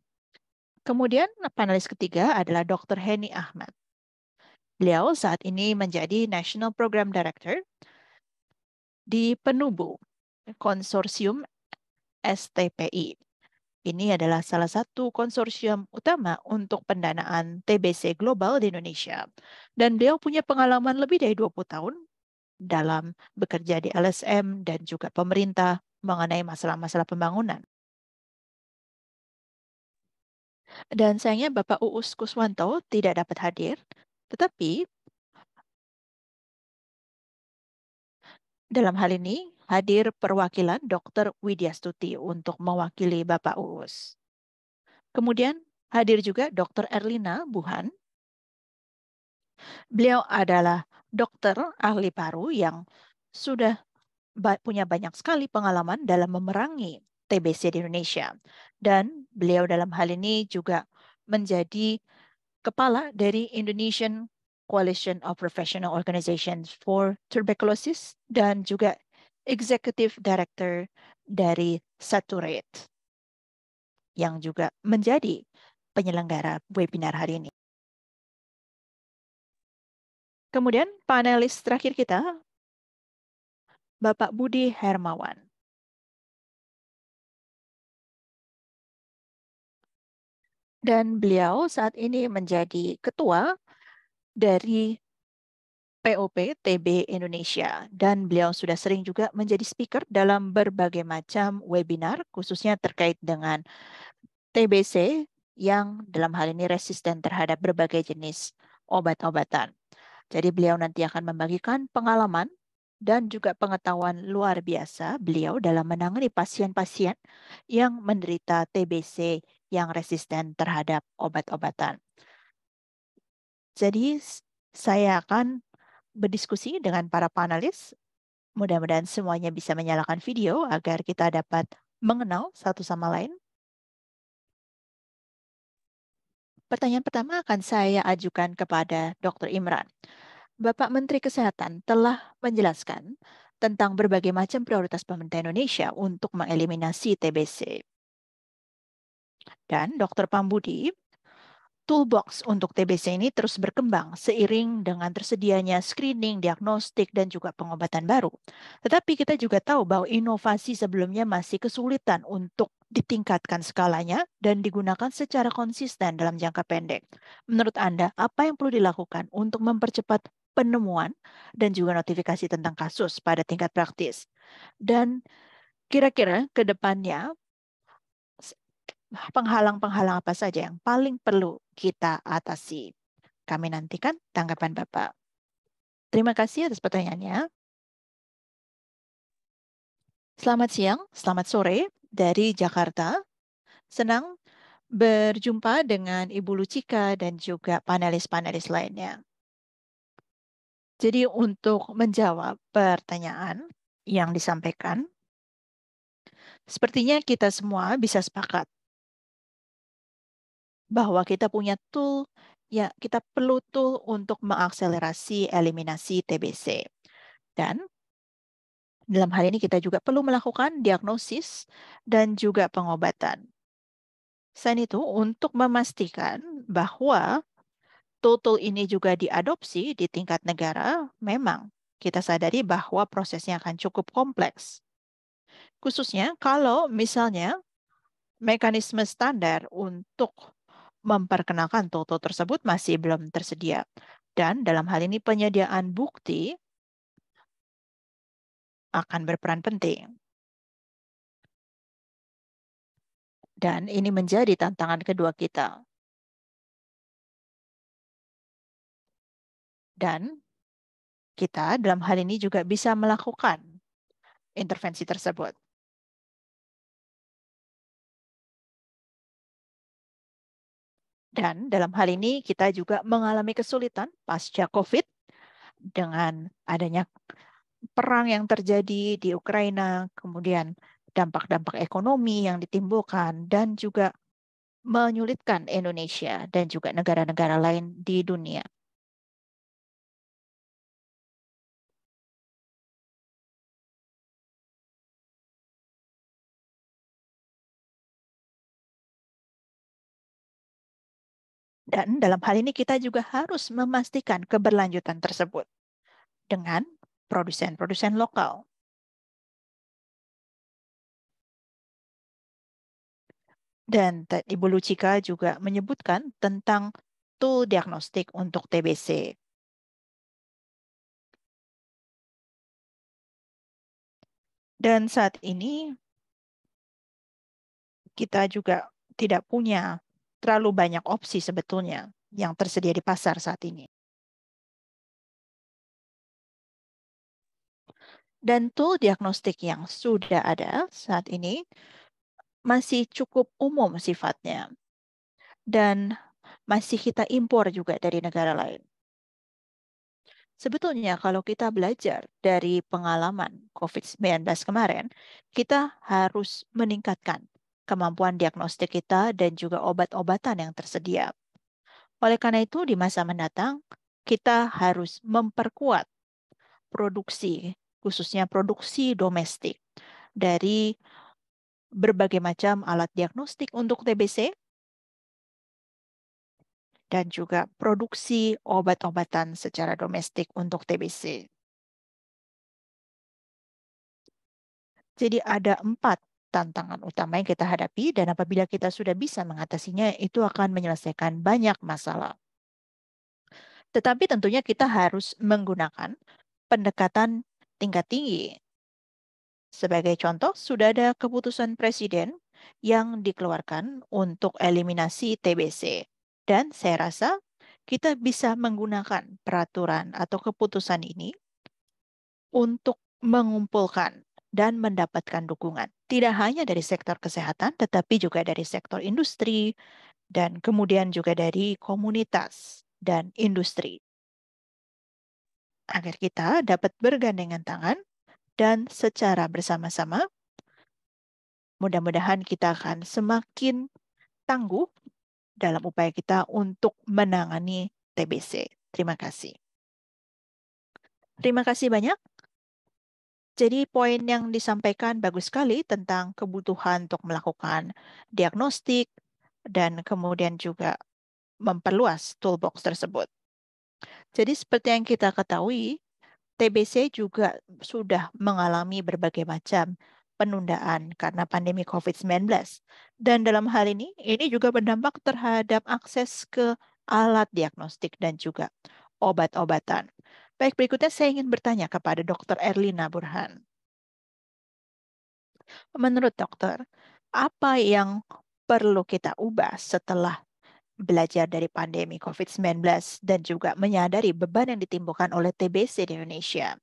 Kemudian panelis ketiga adalah Dr. Henny Ahmad. Beliau saat ini menjadi National Program Director di Penubu Konsorsium STPI. Ini adalah salah satu konsorsium utama untuk pendanaan TBC global di Indonesia. Dan beliau punya pengalaman lebih dari 20 tahun dalam bekerja di LSM dan juga pemerintah mengenai masalah-masalah pembangunan. Dan sayangnya Bapak Uus Kuswanto tidak dapat hadir, tetapi dalam hal ini hadir perwakilan Dr. Widya Stuti untuk mewakili Bapak Uus. Kemudian hadir juga Dr. Erlina Buhan. Beliau adalah dokter ahli paru yang sudah punya banyak sekali pengalaman dalam memerangi TBC di Indonesia. Dan beliau dalam hal ini juga menjadi kepala dari Indonesian Coalition of Professional Organizations for Tuberculosis dan juga Executive Director dari Saturate yang juga menjadi penyelenggara webinar hari ini. Kemudian panelis terakhir kita, Bapak Budi Hermawan. dan beliau saat ini menjadi ketua dari POP TB Indonesia dan beliau sudah sering juga menjadi speaker dalam berbagai macam webinar khususnya terkait dengan TBC yang dalam hal ini resisten terhadap berbagai jenis obat-obatan. Jadi beliau nanti akan membagikan pengalaman dan juga pengetahuan luar biasa beliau dalam menangani pasien-pasien yang menderita TBC yang resisten terhadap obat-obatan. Jadi saya akan berdiskusi dengan para panelis. Mudah-mudahan semuanya bisa menyalakan video agar kita dapat mengenal satu sama lain. Pertanyaan pertama akan saya ajukan kepada Dr. Imran. Bapak Menteri Kesehatan telah menjelaskan tentang berbagai macam prioritas pemerintah Indonesia untuk mengeliminasi TBC. Dan Dr. Pambudi, toolbox untuk TBC ini terus berkembang seiring dengan tersedianya screening, diagnostik, dan juga pengobatan baru. Tetapi kita juga tahu bahwa inovasi sebelumnya masih kesulitan untuk ditingkatkan skalanya dan digunakan secara konsisten dalam jangka pendek. Menurut Anda, apa yang perlu dilakukan untuk mempercepat penemuan dan juga notifikasi tentang kasus pada tingkat praktis? Dan kira-kira ke depannya penghalang-penghalang apa saja yang paling perlu kita atasi. Kami nantikan tanggapan Bapak. Terima kasih atas pertanyaannya. Selamat siang, selamat sore dari Jakarta. Senang berjumpa dengan Ibu Lucika dan juga panelis-panelis lainnya. Jadi untuk menjawab pertanyaan yang disampaikan, sepertinya kita semua bisa sepakat bahwa kita punya tool ya kita perlu tool untuk mengakselerasi eliminasi TBC. Dan dalam hal ini kita juga perlu melakukan diagnosis dan juga pengobatan. Selain itu, untuk memastikan bahwa tool-tool ini juga diadopsi di tingkat negara, memang kita sadari bahwa prosesnya akan cukup kompleks. Khususnya kalau misalnya mekanisme standar untuk memperkenalkan toto tersebut masih belum tersedia. Dan dalam hal ini penyediaan bukti akan berperan penting. Dan ini menjadi tantangan kedua kita. Dan kita dalam hal ini juga bisa melakukan intervensi tersebut. Dan dalam hal ini kita juga mengalami kesulitan pasca COVID dengan adanya perang yang terjadi di Ukraina, kemudian dampak-dampak ekonomi yang ditimbulkan dan juga menyulitkan Indonesia dan juga negara-negara lain di dunia. Dan dalam hal ini kita juga harus memastikan keberlanjutan tersebut dengan produsen-produsen lokal. Dan Ibu Lucika juga menyebutkan tentang tool diagnostik untuk TBC. Dan saat ini kita juga tidak punya terlalu banyak opsi sebetulnya yang tersedia di pasar saat ini. Dan tool diagnostik yang sudah ada saat ini masih cukup umum sifatnya dan masih kita impor juga dari negara lain. Sebetulnya kalau kita belajar dari pengalaman COVID-19 kemarin, kita harus meningkatkan kemampuan diagnostik kita, dan juga obat-obatan yang tersedia. Oleh karena itu, di masa mendatang, kita harus memperkuat produksi, khususnya produksi domestik dari berbagai macam alat diagnostik untuk TBC dan juga produksi obat-obatan secara domestik untuk TBC. Jadi ada empat tantangan utama yang kita hadapi dan apabila kita sudah bisa mengatasinya itu akan menyelesaikan banyak masalah. Tetapi tentunya kita harus menggunakan pendekatan tingkat tinggi. Sebagai contoh, sudah ada keputusan presiden yang dikeluarkan untuk eliminasi TBC. Dan saya rasa kita bisa menggunakan peraturan atau keputusan ini untuk mengumpulkan dan mendapatkan dukungan. Tidak hanya dari sektor kesehatan, tetapi juga dari sektor industri, dan kemudian juga dari komunitas dan industri. Agar kita dapat bergandengan tangan dan secara bersama-sama, mudah-mudahan kita akan semakin tangguh dalam upaya kita untuk menangani TBC. Terima kasih. Terima kasih banyak. Jadi poin yang disampaikan bagus sekali tentang kebutuhan untuk melakukan diagnostik dan kemudian juga memperluas toolbox tersebut. Jadi seperti yang kita ketahui, TBC juga sudah mengalami berbagai macam penundaan karena pandemi COVID-19. Dan dalam hal ini, ini juga berdampak terhadap akses ke alat diagnostik dan juga obat-obatan. Baik, berikutnya saya ingin bertanya kepada Dr. Erlina Burhan. Menurut dokter, apa yang perlu kita ubah setelah belajar dari pandemi COVID-19 dan juga menyadari beban yang ditimbulkan oleh TBC di Indonesia?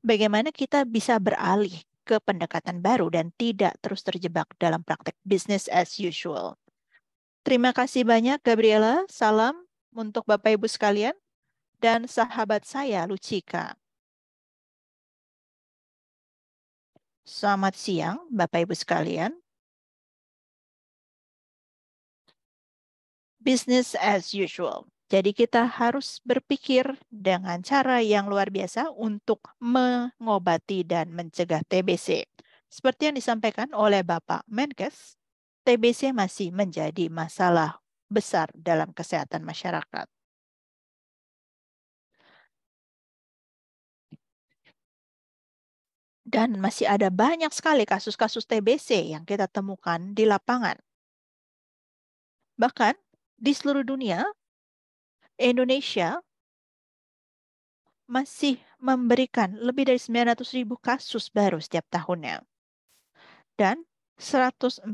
Bagaimana kita bisa beralih ke pendekatan baru dan tidak terus terjebak dalam praktek business as usual. Terima kasih banyak, Gabriela. Salam untuk Bapak Ibu sekalian dan sahabat saya, Lucika. Selamat siang, Bapak-Ibu sekalian. Business as usual. Jadi kita harus berpikir dengan cara yang luar biasa untuk mengobati dan mencegah TBC. Seperti yang disampaikan oleh Bapak Menkes, TBC masih menjadi masalah besar dalam kesehatan masyarakat. Dan masih ada banyak sekali kasus-kasus TBC yang kita temukan di lapangan. Bahkan di seluruh dunia, Indonesia masih memberikan lebih dari 900 ribu kasus baru setiap tahunnya. Dan 144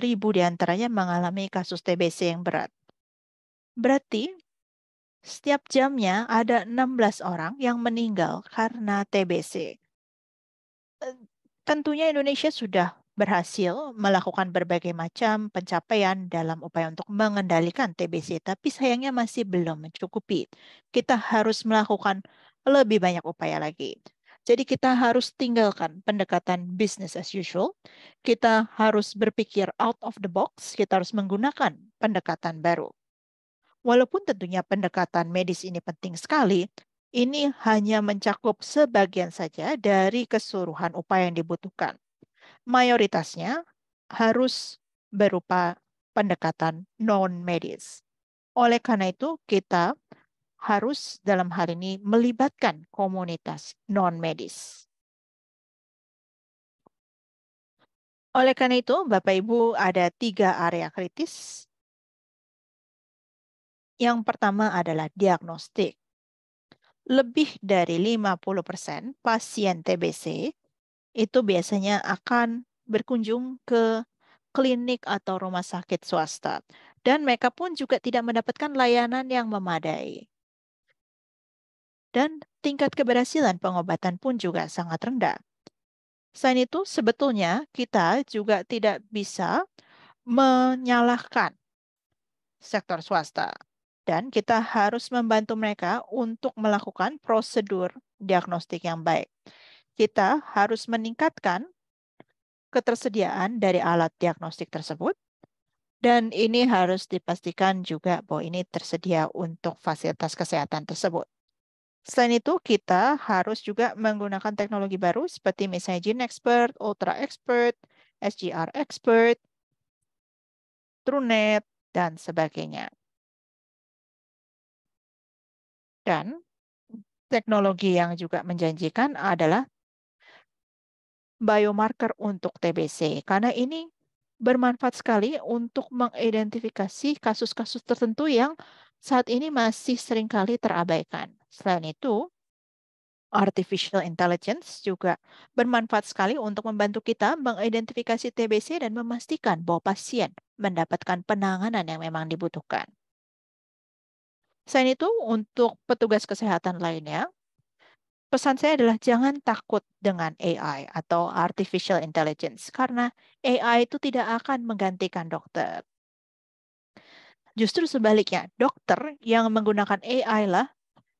ribu diantaranya mengalami kasus TBC yang berat. Berarti setiap jamnya ada 16 orang yang meninggal karena TBC tentunya Indonesia sudah berhasil melakukan berbagai macam pencapaian dalam upaya untuk mengendalikan TBC, tapi sayangnya masih belum mencukupi. Kita harus melakukan lebih banyak upaya lagi. Jadi kita harus tinggalkan pendekatan business as usual. Kita harus berpikir out of the box, kita harus menggunakan pendekatan baru. Walaupun tentunya pendekatan medis ini penting sekali, ini hanya mencakup sebagian saja dari keseluruhan upaya yang dibutuhkan. Mayoritasnya harus berupa pendekatan non-medis. Oleh karena itu, kita harus dalam hal ini melibatkan komunitas non-medis. Oleh karena itu, Bapak Ibu ada tiga area kritis. Yang pertama adalah diagnostik lebih dari 50% pasien TBC itu biasanya akan berkunjung ke klinik atau rumah sakit swasta. Dan mereka pun juga tidak mendapatkan layanan yang memadai. Dan tingkat keberhasilan pengobatan pun juga sangat rendah. Selain itu, sebetulnya kita juga tidak bisa menyalahkan sektor swasta dan kita harus membantu mereka untuk melakukan prosedur diagnostik yang baik. Kita harus meningkatkan ketersediaan dari alat diagnostik tersebut, dan ini harus dipastikan juga bahwa ini tersedia untuk fasilitas kesehatan tersebut. Selain itu, kita harus juga menggunakan teknologi baru seperti misalnya Gene Expert, Ultra Expert, SGR Expert, TrueNet, dan sebagainya. Dan teknologi yang juga menjanjikan adalah biomarker untuk TBC karena ini bermanfaat sekali untuk mengidentifikasi kasus-kasus tertentu yang saat ini masih seringkali terabaikan. Selain itu, artificial intelligence juga bermanfaat sekali untuk membantu kita mengidentifikasi TBC dan memastikan bahwa pasien mendapatkan penanganan yang memang dibutuhkan. Selain itu, untuk petugas kesehatan lainnya, pesan saya adalah jangan takut dengan AI atau artificial intelligence karena AI itu tidak akan menggantikan dokter. Justru sebaliknya, dokter yang menggunakan AI lah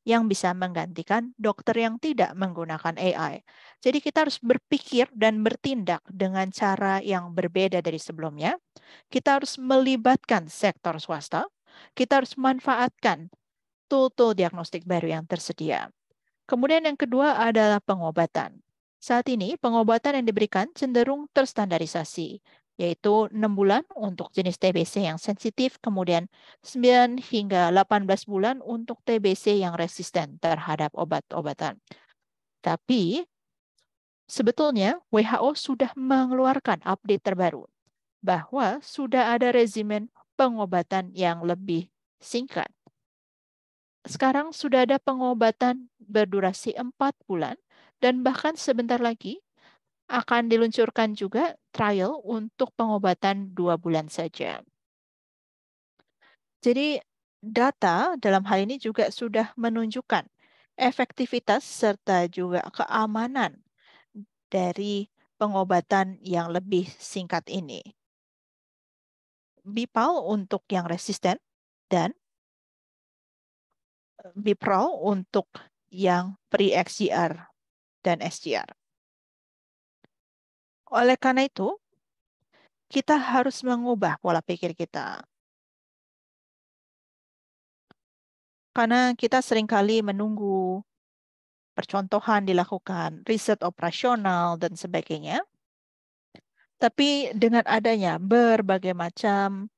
yang bisa menggantikan dokter yang tidak menggunakan AI. Jadi kita harus berpikir dan bertindak dengan cara yang berbeda dari sebelumnya. Kita harus melibatkan sektor swasta kita harus manfaatkan tool-tool diagnostik baru yang tersedia. Kemudian yang kedua adalah pengobatan. Saat ini pengobatan yang diberikan cenderung terstandarisasi, yaitu 6 bulan untuk jenis TBC yang sensitif, kemudian 9 hingga 18 bulan untuk TBC yang resisten terhadap obat-obatan. Tapi sebetulnya WHO sudah mengeluarkan update terbaru bahwa sudah ada rezimen pengobatan yang lebih singkat. Sekarang sudah ada pengobatan berdurasi 4 bulan dan bahkan sebentar lagi akan diluncurkan juga trial untuk pengobatan 2 bulan saja. Jadi data dalam hal ini juga sudah menunjukkan efektivitas serta juga keamanan dari pengobatan yang lebih singkat ini. Bipal untuk yang resisten dan eh, Bipral untuk yang pre-XCR dan SGR. Oleh karena itu, kita harus mengubah pola pikir kita. Karena kita seringkali menunggu percontohan dilakukan, riset operasional, dan sebagainya. Tapi dengan adanya berbagai macam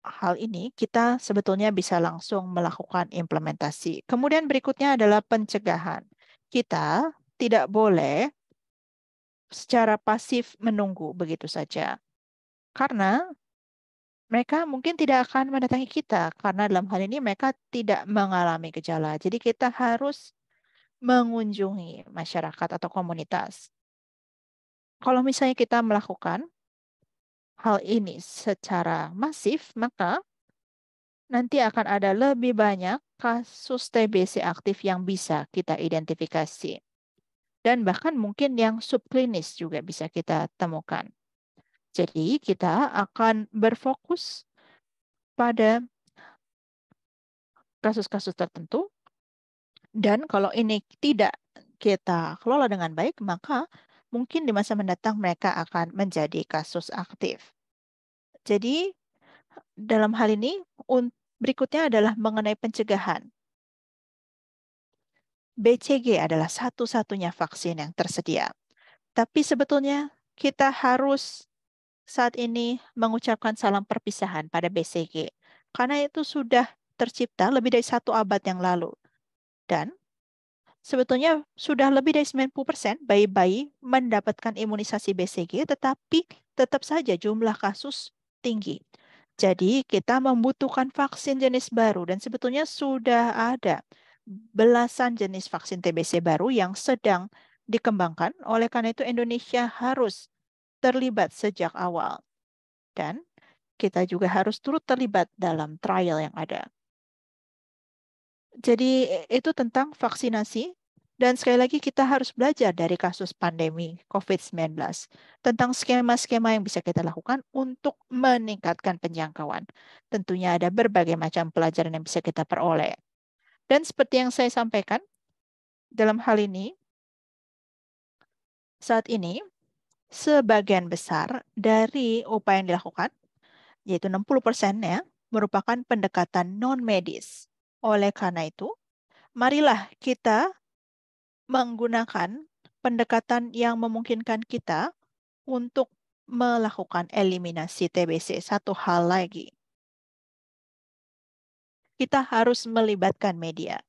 hal ini, kita sebetulnya bisa langsung melakukan implementasi. Kemudian berikutnya adalah pencegahan. Kita tidak boleh secara pasif menunggu begitu saja. Karena mereka mungkin tidak akan mendatangi kita karena dalam hal ini mereka tidak mengalami gejala. Jadi kita harus mengunjungi masyarakat atau komunitas. Kalau misalnya kita melakukan hal ini secara masif, maka nanti akan ada lebih banyak kasus TBC aktif yang bisa kita identifikasi. Dan bahkan mungkin yang subklinis juga bisa kita temukan. Jadi kita akan berfokus pada kasus-kasus tertentu. Dan kalau ini tidak kita kelola dengan baik, maka mungkin di masa mendatang mereka akan menjadi kasus aktif. Jadi dalam hal ini berikutnya adalah mengenai pencegahan. BCG adalah satu-satunya vaksin yang tersedia. Tapi sebetulnya kita harus saat ini mengucapkan salam perpisahan pada BCG. Karena itu sudah tercipta lebih dari satu abad yang lalu. Dan sebetulnya sudah lebih dari 90% bayi-bayi mendapatkan imunisasi BCG, tetapi tetap saja jumlah kasus tinggi. Jadi kita membutuhkan vaksin jenis baru dan sebetulnya sudah ada belasan jenis vaksin TBC baru yang sedang dikembangkan. Oleh karena itu Indonesia harus terlibat sejak awal. Dan kita juga harus turut terlibat dalam trial yang ada. Jadi e, itu tentang vaksinasi dan sekali lagi kita harus belajar dari kasus pandemi COVID-19 tentang skema-skema yang bisa kita lakukan untuk meningkatkan penjangkauan. Tentunya ada berbagai macam pelajaran yang bisa kita peroleh. Dan seperti yang saya sampaikan, dalam hal ini, saat ini, sebagian besar dari upaya yang dilakukan, yaitu 60 persennya merupakan pendekatan non-medis oleh karena itu, marilah kita menggunakan pendekatan yang memungkinkan kita untuk melakukan eliminasi TBC. Satu hal lagi, kita harus melibatkan media.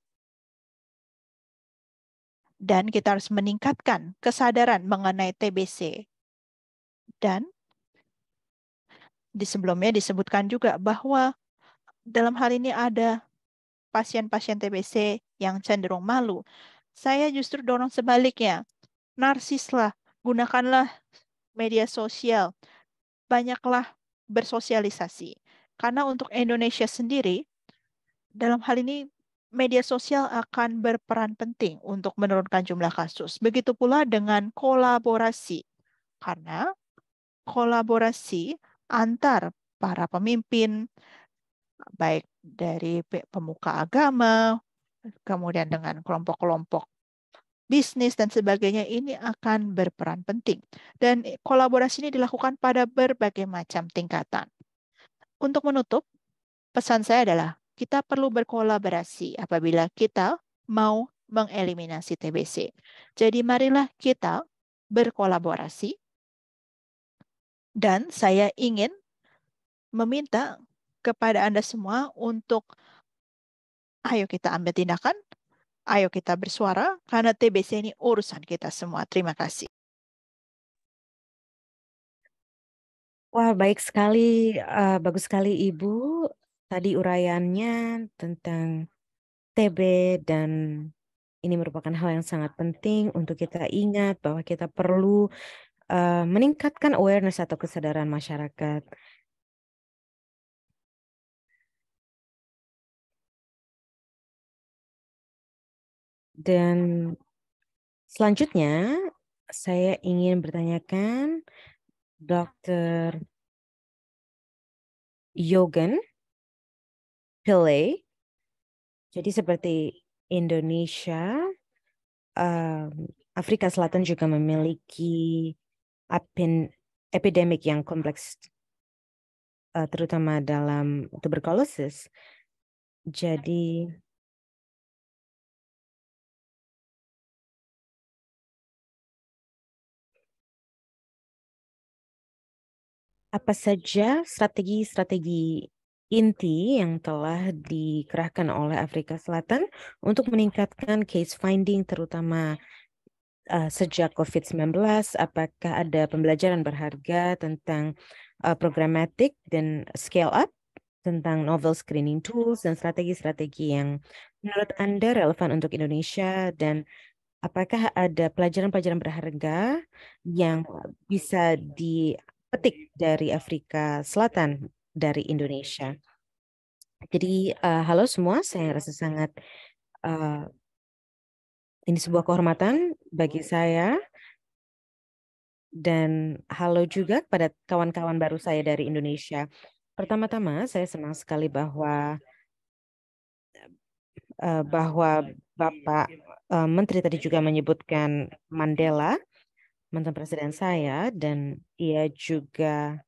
Dan kita harus meningkatkan kesadaran mengenai TBC. Dan di sebelumnya disebutkan juga bahwa dalam hal ini ada pasien-pasien TBC yang cenderung malu. Saya justru dorong sebaliknya. Narsislah, gunakanlah media sosial. Banyaklah bersosialisasi. Karena untuk Indonesia sendiri, dalam hal ini media sosial akan berperan penting untuk menurunkan jumlah kasus. Begitu pula dengan kolaborasi, karena kolaborasi antar para pemimpin, baik dari pemuka agama, kemudian dengan kelompok-kelompok bisnis dan sebagainya ini akan berperan penting. Dan kolaborasi ini dilakukan pada berbagai macam tingkatan. Untuk menutup, pesan saya adalah kita perlu berkolaborasi apabila kita mau mengeliminasi TBC. Jadi marilah kita berkolaborasi. Dan saya ingin meminta kepada Anda semua untuk ayo kita ambil tindakan, ayo kita bersuara, karena TBC ini urusan kita semua. Terima kasih. Wah, baik sekali, uh, bagus sekali Ibu. Tadi uraiannya tentang TB dan ini merupakan hal yang sangat penting untuk kita ingat bahwa kita perlu uh, meningkatkan awareness atau kesadaran masyarakat. Dan selanjutnya saya ingin bertanyakan Dr. Yogan Pele. Jadi seperti Indonesia, eh, Afrika Selatan juga memiliki epidemik yang kompleks, eh, terutama dalam tuberkulosis. Jadi apa saja strategi-strategi inti yang telah dikerahkan oleh Afrika Selatan untuk meningkatkan case finding terutama uh, sejak COVID-19 apakah ada pembelajaran berharga tentang uh, eh, programmatic dan scale up tentang novel screening tools dan strategi-strategi yang menurut Anda relevan untuk Indonesia dan apakah ada pelajaran-pelajaran berharga yang bisa di petik dari Afrika Selatan dari Indonesia. Jadi uh, halo semua, saya rasa sangat uh, ini sebuah kehormatan bagi saya dan halo juga kepada kawan-kawan baru saya dari Indonesia. Pertama-tama saya senang sekali bahwa uh, bahwa Bapak uh, Menteri tadi juga menyebutkan Mandela mantan presiden saya dan ia juga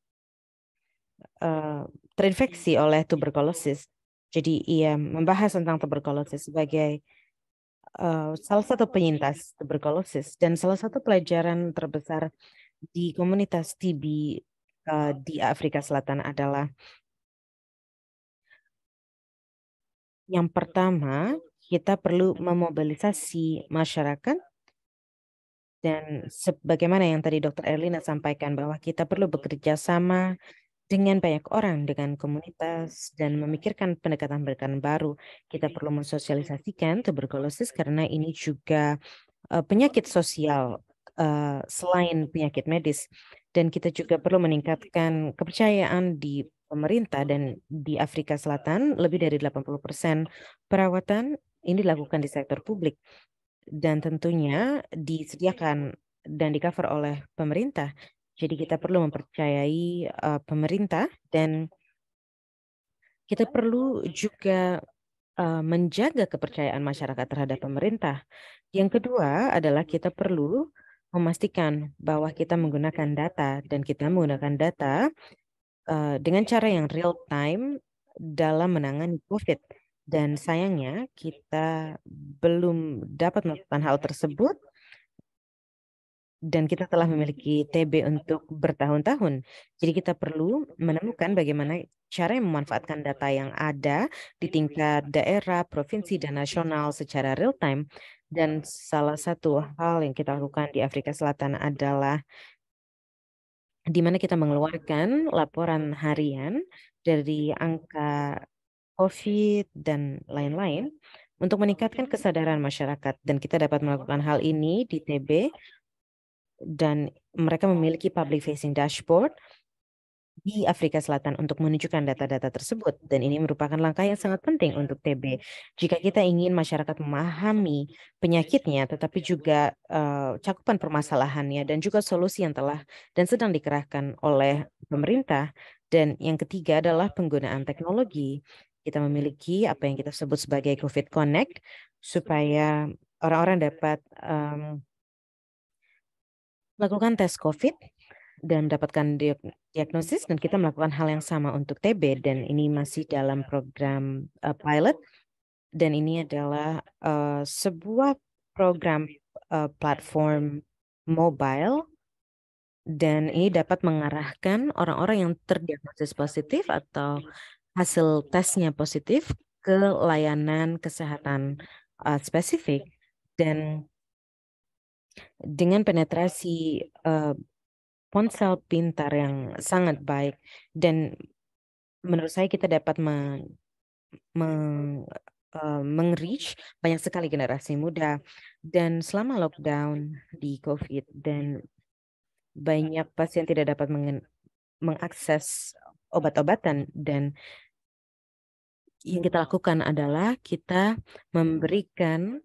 uh, terinfeksi oleh tuberkulosis. Jadi ia membahas tentang tuberkulosis sebagai uh, salah satu penyintas tuberkulosis dan salah satu pelajaran terbesar di komunitas TB uh, eh, di Afrika Selatan adalah yang pertama kita perlu memobilisasi masyarakat dan sebagaimana yang tadi Dr. Erlina sampaikan bahwa kita perlu bekerja sama dengan banyak orang, dengan komunitas, dan memikirkan pendekatan-pendekatan baru. Kita perlu mensosialisasikan tuberkulosis karena ini juga eh, penyakit sosial eh, selain penyakit medis. Dan kita juga perlu meningkatkan kepercayaan di pemerintah dan di Afrika Selatan lebih dari 80 persen perawatan ini dilakukan di sektor publik dan tentunya disediakan dan di-cover oleh pemerintah. Jadi kita perlu mempercayai uh, pemerintah dan kita perlu juga uh, menjaga kepercayaan masyarakat terhadap pemerintah. Yang kedua adalah kita perlu memastikan bahwa kita menggunakan data dan kita menggunakan data uh, dengan cara yang real time dalam menangani COVID dan sayangnya kita belum dapat melakukan hal tersebut dan kita telah memiliki TB untuk bertahun-tahun. Jadi kita perlu menemukan bagaimana cara yang memanfaatkan data yang ada di tingkat daerah, provinsi, dan nasional secara real time. Dan salah satu hal yang kita lakukan di Afrika Selatan adalah di mana kita mengeluarkan laporan harian dari angka COVID, dan lain-lain untuk meningkatkan hmm. kesadaran masyarakat. Dan kita dapat melakukan hal ini di TB dan mereka memiliki public facing dashboard di Afrika Selatan untuk menunjukkan data-data tersebut. Dan ini merupakan langkah yang sangat penting untuk TB. Jika kita ingin masyarakat memahami penyakitnya, tetapi juga uh, cakupan permasalahannya dan juga solusi yang telah dan sedang dikerahkan oleh pemerintah. Dan yang ketiga adalah penggunaan teknologi kita memiliki apa yang kita sebut sebagai COVID Connect supaya orang-orang dapat um, melakukan tes COVID dan mendapatkan diagnosis dan kita melakukan hal yang sama untuk TB dan ini masih dalam program uh, pilot dan ini adalah uh, sebuah program uh, platform mobile dan ini dapat mengarahkan orang-orang yang terdiagnosis positif atau hasil tesnya positif ke layanan kesehatan uh, spesifik dan dengan penetrasi uh, ponsel pintar yang sangat baik dan menurut saya kita dapat meng, meng, uh, eh, mengreach banyak sekali generasi muda dan selama lockdown di COVID dan banyak pasien tidak dapat mengakses obat-obatan dan yang kita lakukan adalah kita memberikan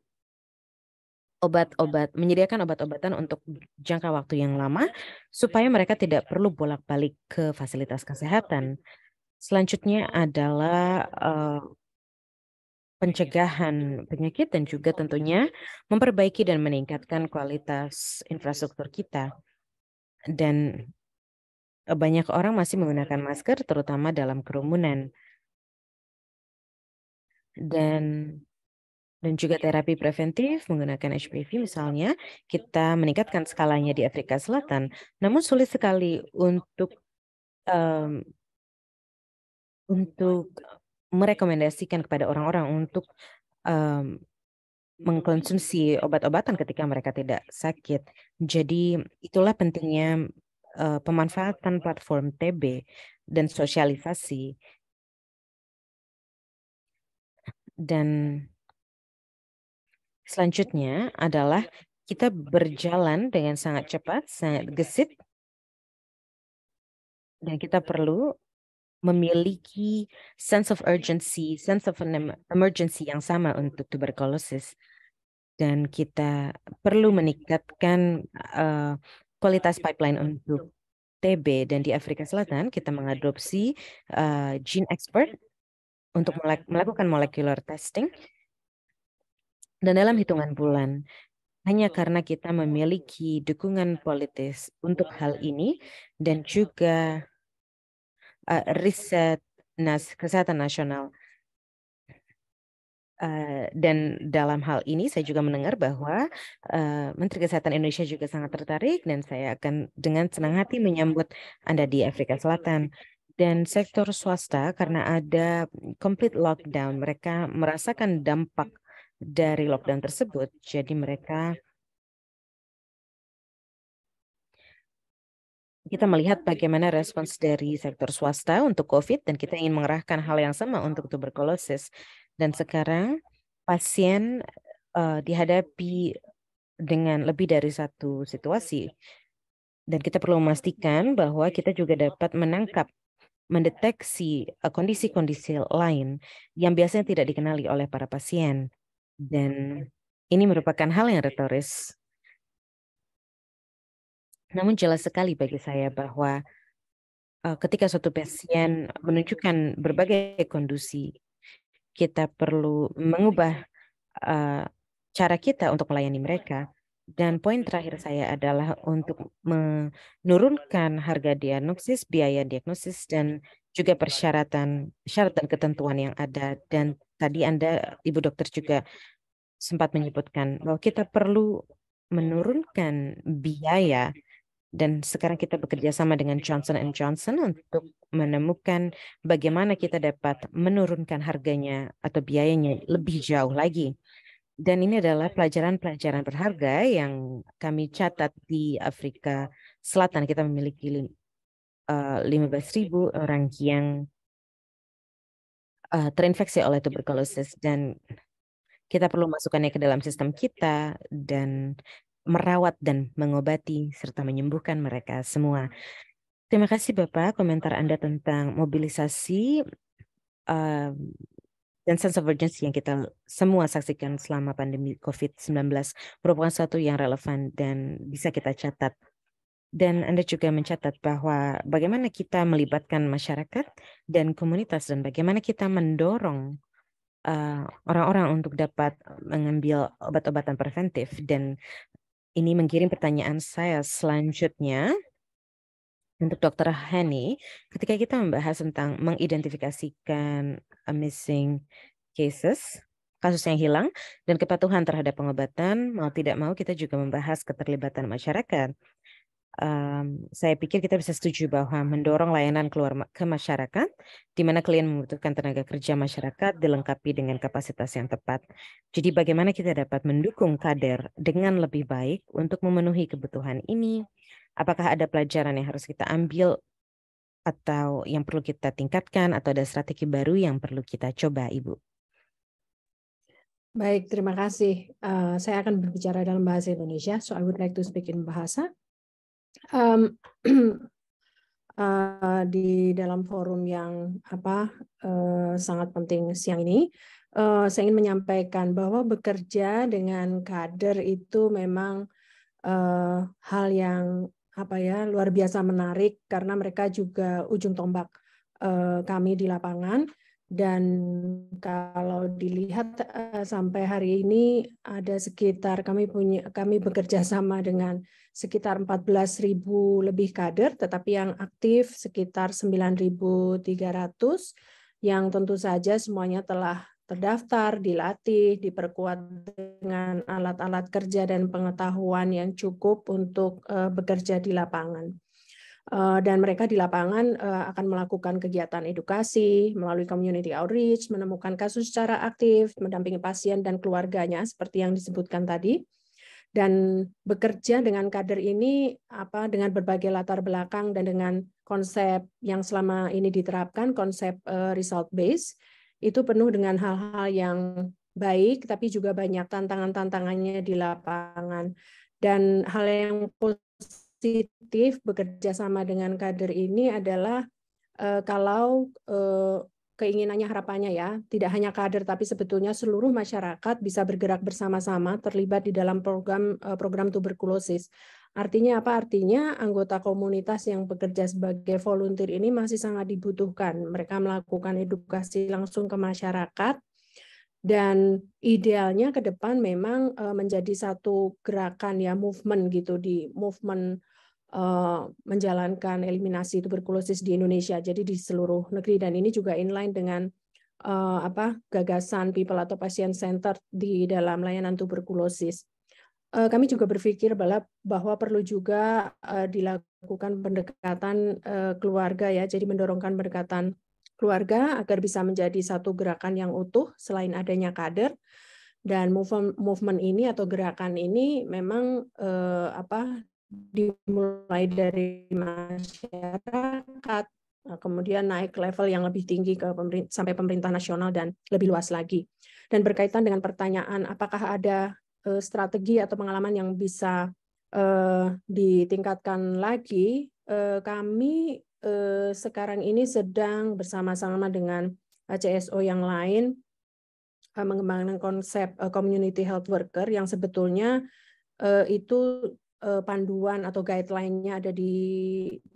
obat-obat, menyediakan obat-obatan untuk jangka waktu yang lama supaya mereka tidak perlu bolak-balik ke fasilitas kesehatan. Selanjutnya adalah uh, pencegahan penyakit dan juga tentunya memperbaiki dan meningkatkan kualitas infrastruktur kita. Dan eh, banyak orang masih menggunakan masker terutama dalam kerumunan dan dan juga terapi preventif menggunakan HPV misalnya kita meningkatkan skalanya di Afrika Selatan namun sulit sekali untuk um, untuk merekomendasikan kepada orang-orang untuk um, mengkonsumsi obat-obatan ketika mereka tidak sakit. Jadi itulah pentingnya uh, pemanfaatan platform TB dan sosialisasi dan selanjutnya adalah kita berjalan dengan sangat cepat, sangat gesit, dan kita perlu memiliki sense of urgency, sense of emergency yang sama untuk tuberculosis. Dan kita perlu meningkatkan uh, kualitas pipeline untuk TB dan di Afrika Selatan kita mengadopsi uh, gene expert untuk iya. melakukan molecular testing dan dalam hitungan bulan. Hanya karena kita memiliki dukungan politis untuk hal ini dan juga uh, riset nas kesehatan nasional. Uh, dan dalam hal ini saya juga mendengar bahwa uh, Menteri Kesehatan Indonesia juga sangat tertarik dan saya akan dengan senang hati menyambut Anda di Afrika Selatan dan sektor swasta karena ada complete lockdown. Mereka merasakan dampak dari lockdown tersebut. Jadi mereka kita melihat bagaimana respons dari sektor swasta untuk COVID dan kita ingin mengerahkan hal yang sama untuk tuberkulosis. Dan sekarang pasien uh, dihadapi dengan lebih dari satu situasi. Dan kita perlu memastikan bahwa kita juga dapat menangkap mendeteksi eh, kondisi-kondisi lain yang biasanya tidak dikenali oleh para pasien. Dan ini merupakan hal yang retoris. Namun jelas sekali bagi saya bahwa eh, ketika suatu pasien menunjukkan berbagai kondisi, kita perlu mengubah eh, cara kita untuk melayani mereka dan poin terakhir saya adalah untuk menurunkan harga diagnosis, biaya diagnosis, dan juga persyaratan syarat dan ketentuan yang ada. Dan tadi Anda, Ibu Dokter juga sempat menyebutkan bahwa kita perlu menurunkan biaya dan sekarang kita bekerja sama dengan Johnson Johnson untuk menemukan bagaimana kita dapat menurunkan harganya atau biayanya lebih jauh lagi. Dan ini adalah pelajaran-pelajaran berharga yang kami catat di Afrika Selatan. Kita memiliki uh, eh, 15.000 orang yang eh, terinfeksi oleh tuberkulosis dan kita perlu masukkannya ke dalam sistem kita dan merawat dan mengobati serta menyembuhkan mereka semua. Terima kasih Bapak komentar Anda tentang mobilisasi eh, dan sense of urgency yang kita semua saksikan selama pandemi COVID-19 merupakan suatu yang relevan dan bisa kita catat. Dan Anda juga mencatat bahwa bagaimana kita melibatkan masyarakat dan komunitas dan bagaimana kita mendorong eh, orang-orang uh, untuk dapat mengambil obat-obatan preventif dan ini mengirim pertanyaan saya selanjutnya untuk Dr. Hani, ketika kita membahas tentang mengidentifikasikan missing cases, kasus yang hilang, dan kepatuhan terhadap pengobatan, mau tidak mau kita juga membahas keterlibatan masyarakat. Um, saya pikir kita bisa setuju bahwa mendorong layanan keluar ke masyarakat, di mana klien membutuhkan tenaga kerja masyarakat dilengkapi dengan kapasitas yang tepat. Jadi bagaimana kita dapat mendukung kader dengan lebih baik untuk memenuhi kebutuhan ini, apakah ada pelajaran yang harus kita ambil atau yang perlu kita tingkatkan atau ada strategi baru yang perlu kita coba Ibu? Baik, terima kasih. Uh, saya akan berbicara dalam bahasa Indonesia, so I would like to speak in bahasa. Um, uh, [clears throat] di dalam forum yang apa uh, sangat penting siang ini, uh, saya ingin menyampaikan bahwa bekerja dengan kader itu memang uh, hal yang apa ya luar biasa menarik karena mereka juga ujung tombak eh, kami di lapangan dan kalau dilihat eh, sampai hari ini ada sekitar kami punya kami bekerja sama dengan sekitar 14.000 lebih kader tetapi yang aktif sekitar 9.300 yang tentu saja semuanya telah terdaftar, dilatih, diperkuat dengan alat-alat kerja dan pengetahuan yang cukup untuk eh, bekerja di lapangan. Eh, dan mereka di lapangan eh, akan melakukan kegiatan edukasi melalui community outreach, menemukan kasus secara aktif, mendampingi pasien dan keluarganya seperti yang disebutkan tadi dan bekerja dengan kader ini apa dengan berbagai latar belakang dan dengan konsep yang selama ini diterapkan konsep result based itu penuh dengan hal-hal yang baik, tapi juga banyak tantangan-tantangannya di lapangan. Dan hal yang positif bekerja sama dengan kader ini adalah uh, kalau uh, keinginannya harapannya ya, tidak hanya kader tapi sebetulnya seluruh masyarakat bisa bergerak bersama-sama terlibat di dalam program eh, program tuberkulosis. Artinya apa? Artinya anggota komunitas yang bekerja sebagai volunteer ini masih sangat dibutuhkan. Mereka melakukan edukasi langsung ke masyarakat dan idealnya ke depan memang eh, menjadi satu gerakan ya movement gitu di movement eh, menjalankan eliminasi tuberkulosis di Indonesia. Jadi di seluruh negeri dan ini juga inline dengan eh, apa gagasan people atau patient center di dalam layanan tuberkulosis. Eh, kami juga berpikir bahwa perlu juga eh, dilakukan pendekatan eh, keluarga ya, jadi mendorongkan pendekatan keluarga agar bisa menjadi satu gerakan yang utuh selain adanya kader dan movement ini atau gerakan ini memang apa dimulai dari masyarakat kemudian naik level yang lebih tinggi ke pemerintah, sampai pemerintah nasional dan lebih luas lagi. Dan berkaitan dengan pertanyaan apakah ada Eh, strategi atau pengalaman yang bisa eh, ditingkatkan lagi, eh, kami sekarang ini sedang bersama-sama dengan CSO yang lain mengembangkan konsep community health worker yang sebetulnya itu panduan atau guideline-nya ada di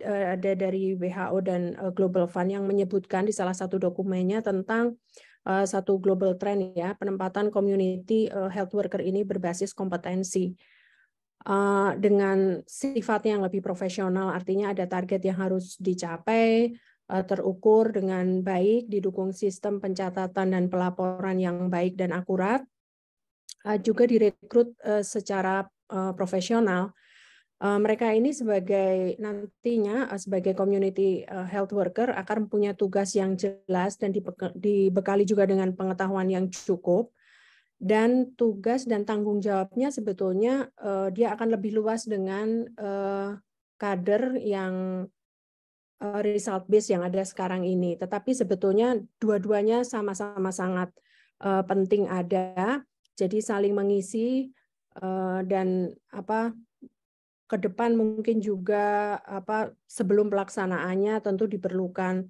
ada dari WHO dan Global Fund yang menyebutkan di salah satu dokumennya tentang Eh, satu global trend ya, penempatan community eh, health worker ini berbasis kompetensi. Eh, dengan sifat yang lebih profesional, artinya ada target yang harus dicapai, terukur dengan baik, didukung sistem pencatatan dan pelaporan yang baik dan akurat, juga direkrut secara profesional Eh, mereka ini sebagai nantinya eh, sebagai community eh, health worker akan punya tugas yang jelas dan dibekali juga dengan pengetahuan yang cukup dan tugas dan tanggung jawabnya sebetulnya dia akan lebih luas dengan kader yang result base yang ada sekarang ini tetapi sebetulnya dua-duanya sama-sama sangat penting ada jadi saling mengisi dan apa ke depan mungkin juga apa sebelum pelaksanaannya tentu diperlukan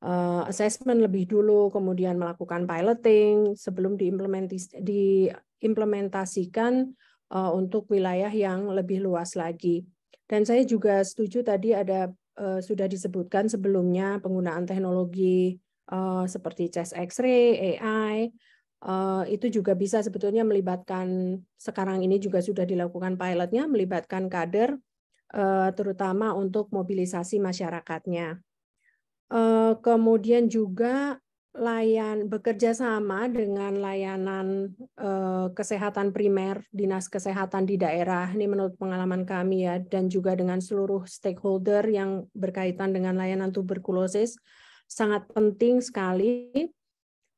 uh, assessment lebih dulu, kemudian melakukan piloting sebelum diimplementasikan uh, untuk wilayah yang lebih luas lagi. Dan saya juga setuju tadi ada uh, sudah disebutkan sebelumnya penggunaan teknologi uh, seperti chest X-ray, AI Eh, itu juga bisa sebetulnya melibatkan sekarang ini juga sudah dilakukan pilotnya melibatkan kader eh, terutama untuk mobilisasi masyarakatnya. Eh, kemudian juga layan bekerja sama dengan layanan kesehatan primer dinas kesehatan di daerah ini menurut pengalaman kami ya dan juga dengan seluruh stakeholder yang berkaitan dengan layanan tuberkulosis sangat penting sekali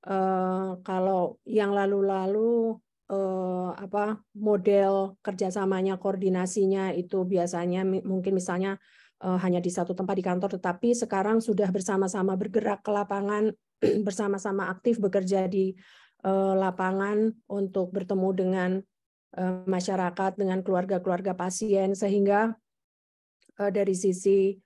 Eh, kalau yang lalu-lalu eh, apa model kerjasamanya koordinasinya itu biasanya mungkin misalnya eh, hanya di satu tempat di kantor, tetapi sekarang sudah bersama-sama bergerak ke lapangan, [clears throat] bersama-sama aktif bekerja di lapangan untuk bertemu dengan masyarakat, dengan keluarga-keluarga pasien, sehingga dari sisi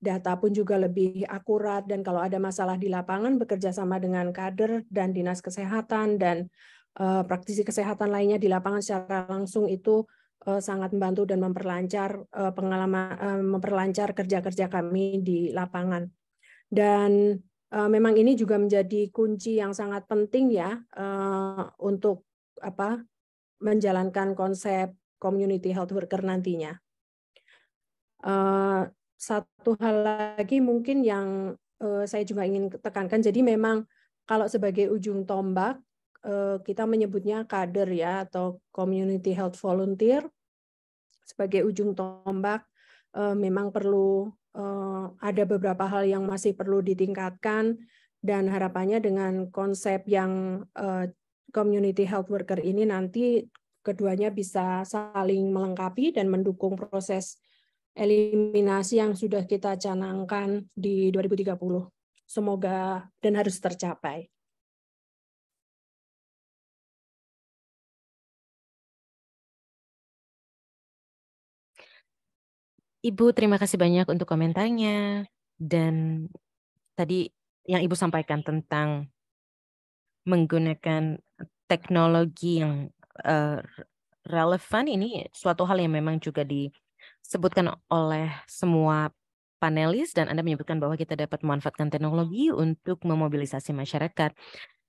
data pun juga lebih akurat dan kalau ada masalah di lapangan bekerja sama dengan kader dan dinas kesehatan dan uh, praktisi kesehatan lainnya di lapangan secara langsung itu uh, sangat membantu dan memperlancar uh, pengalaman uh, memperlancar kerja-kerja kami di lapangan. Dan uh, memang ini juga menjadi kunci yang sangat penting ya uh, untuk apa menjalankan konsep community health worker nantinya. Uh, satu hal lagi mungkin yang uh, saya juga ingin tekankan jadi memang kalau sebagai ujung tombak uh, kita menyebutnya kader ya atau community health volunteer sebagai ujung tombak uh, memang perlu uh, ada beberapa hal yang masih perlu ditingkatkan dan harapannya dengan konsep yang uh, community health worker ini nanti keduanya bisa saling melengkapi dan mendukung proses eliminasi yang sudah kita canangkan di 2030. Semoga dan harus tercapai. Ibu, terima kasih banyak untuk komentarnya. Dan tadi yang Ibu sampaikan tentang menggunakan teknologi yang uh, relevan ini suatu hal yang memang juga di sebutkan oleh semua panelis dan Anda menyebutkan bahwa kita dapat memanfaatkan teknologi untuk memobilisasi masyarakat.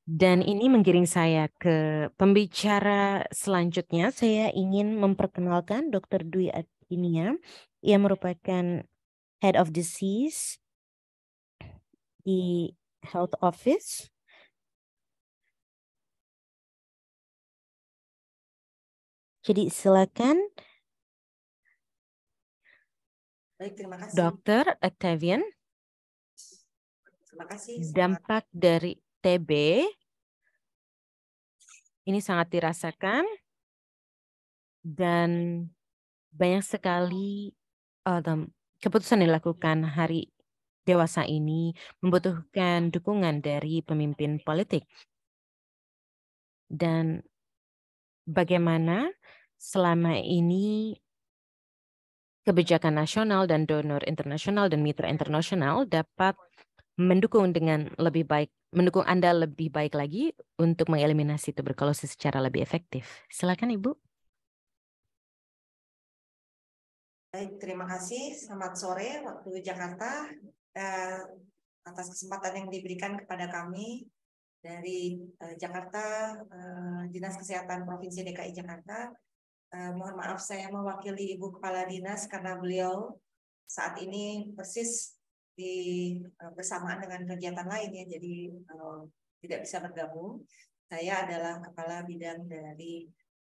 Dan ini menggiring saya ke pembicara selanjutnya. Saya ingin memperkenalkan Dr. Dwi Adinia. yang merupakan Head of Disease di Health Office. Jadi silakan Baik, terima kasih. Dokter Octavian. Terima kasih. Dampak dari TB ini sangat dirasakan dan banyak sekali um, keputusan yang dilakukan hari dewasa ini membutuhkan dukungan dari pemimpin politik. Dan bagaimana selama ini kebijakan nasional dan donor internasional dan mitra internasional dapat mendukung dengan lebih baik, mendukung Anda lebih baik lagi untuk mengeliminasi tuberkulosis secara lebih efektif. Silakan Ibu. Baik, terima kasih. Selamat sore waktu Jakarta eh, atas kesempatan yang diberikan kepada kami dari eh, Jakarta eh, Dinas Kesehatan Provinsi DKI Jakarta eh, mohon maaf saya mewakili Ibu Kepala Dinas karena beliau saat ini persis di eh, bersamaan dengan kegiatan lain ya, jadi eh, tidak bisa bergabung. Saya adalah Kepala Bidang dari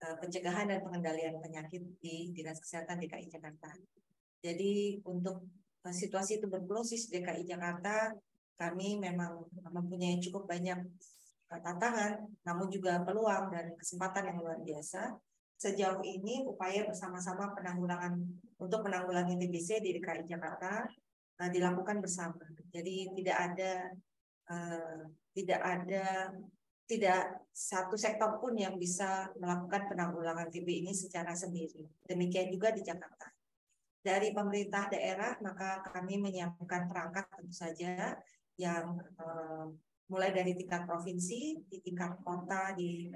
eh, Pencegahan dan Pengendalian Penyakit di Dinas Kesehatan DKI Jakarta. Jadi untuk eh, situasi tuberkulosis DKI Jakarta, kami memang mempunyai cukup banyak eh, tantangan, namun juga peluang dan kesempatan yang luar biasa sejauh ini upaya bersama-sama penanggulangan untuk penanggulangan TBC di DKI Jakarta uh, dilakukan bersama. Jadi tidak ada uh, tidak ada tidak satu sektor pun yang bisa melakukan penanggulangan TB ini secara sendiri. Demikian juga di Jakarta. Dari pemerintah daerah maka kami menyiapkan perangkat tentu saja yang uh, mulai dari tingkat provinsi, di tingkat kota, di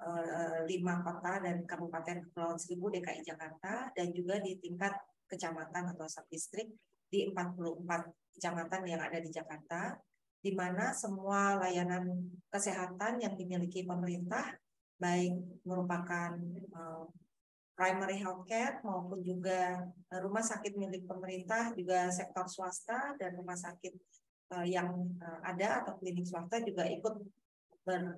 Eh, lima kota dan kabupaten Kepulauan Seribu DKI Jakarta dan juga di tingkat kecamatan atau subdistrik di 44 kecamatan yang ada di Jakarta di mana semua layanan kesehatan yang dimiliki pemerintah baik merupakan primary eh, primary healthcare maupun juga rumah sakit milik pemerintah juga sektor swasta dan rumah sakit eh, yang ada atau klinik swasta juga ikut ber,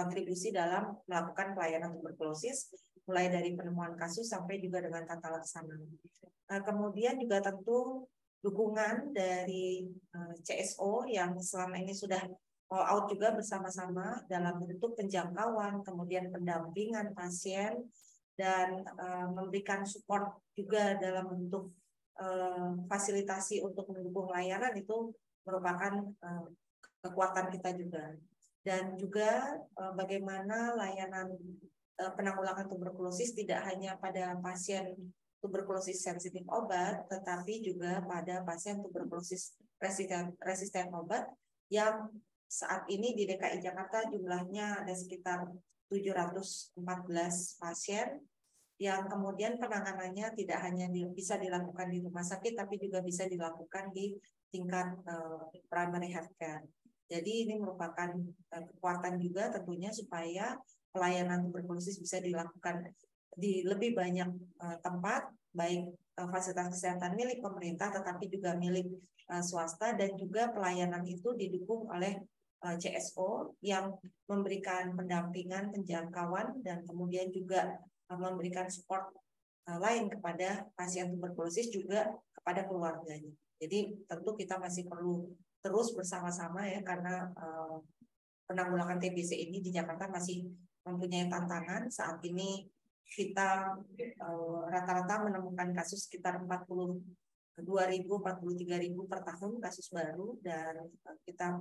kontribusi dalam melakukan pelayanan tuberkulosis mulai dari penemuan kasus sampai juga dengan tata laksana. Nah, kemudian juga tentu dukungan dari eh, CSO yang selama ini sudah all out juga bersama-sama dalam bentuk penjangkauan, kemudian pendampingan pasien dan eh, memberikan support juga dalam bentuk fasilitasi untuk mendukung layanan itu merupakan kekuatan kita juga dan juga eh, bagaimana layanan eh, penanggulangan tuberkulosis tidak hanya pada pasien tuberkulosis sensitif obat, tetapi juga pada pasien tuberkulosis resisten, resisten obat yang saat ini di DKI Jakarta jumlahnya ada sekitar 714 pasien yang kemudian penanganannya tidak hanya bisa dilakukan di rumah sakit tapi juga bisa dilakukan di tingkat uh, primary care. Jadi ini merupakan eh, kekuatan juga tentunya supaya pelayanan tuberkulosis bisa dilakukan di lebih banyak eh, tempat, baik eh, fasilitas kesehatan milik pemerintah tetapi juga milik swasta dan juga pelayanan itu didukung oleh CSO yang memberikan pendampingan, penjangkauan dan kemudian juga memberikan support lain kepada pasien tuberkulosis juga kepada keluarganya. Jadi tentu kita masih perlu terus bersama-sama ya karena eh, penanggulangan TBC ini di Jakarta masih mempunyai tantangan saat ini kita eh, rata-rata menemukan kasus sekitar 42.000 43.000 per tahun kasus baru dan eh, kita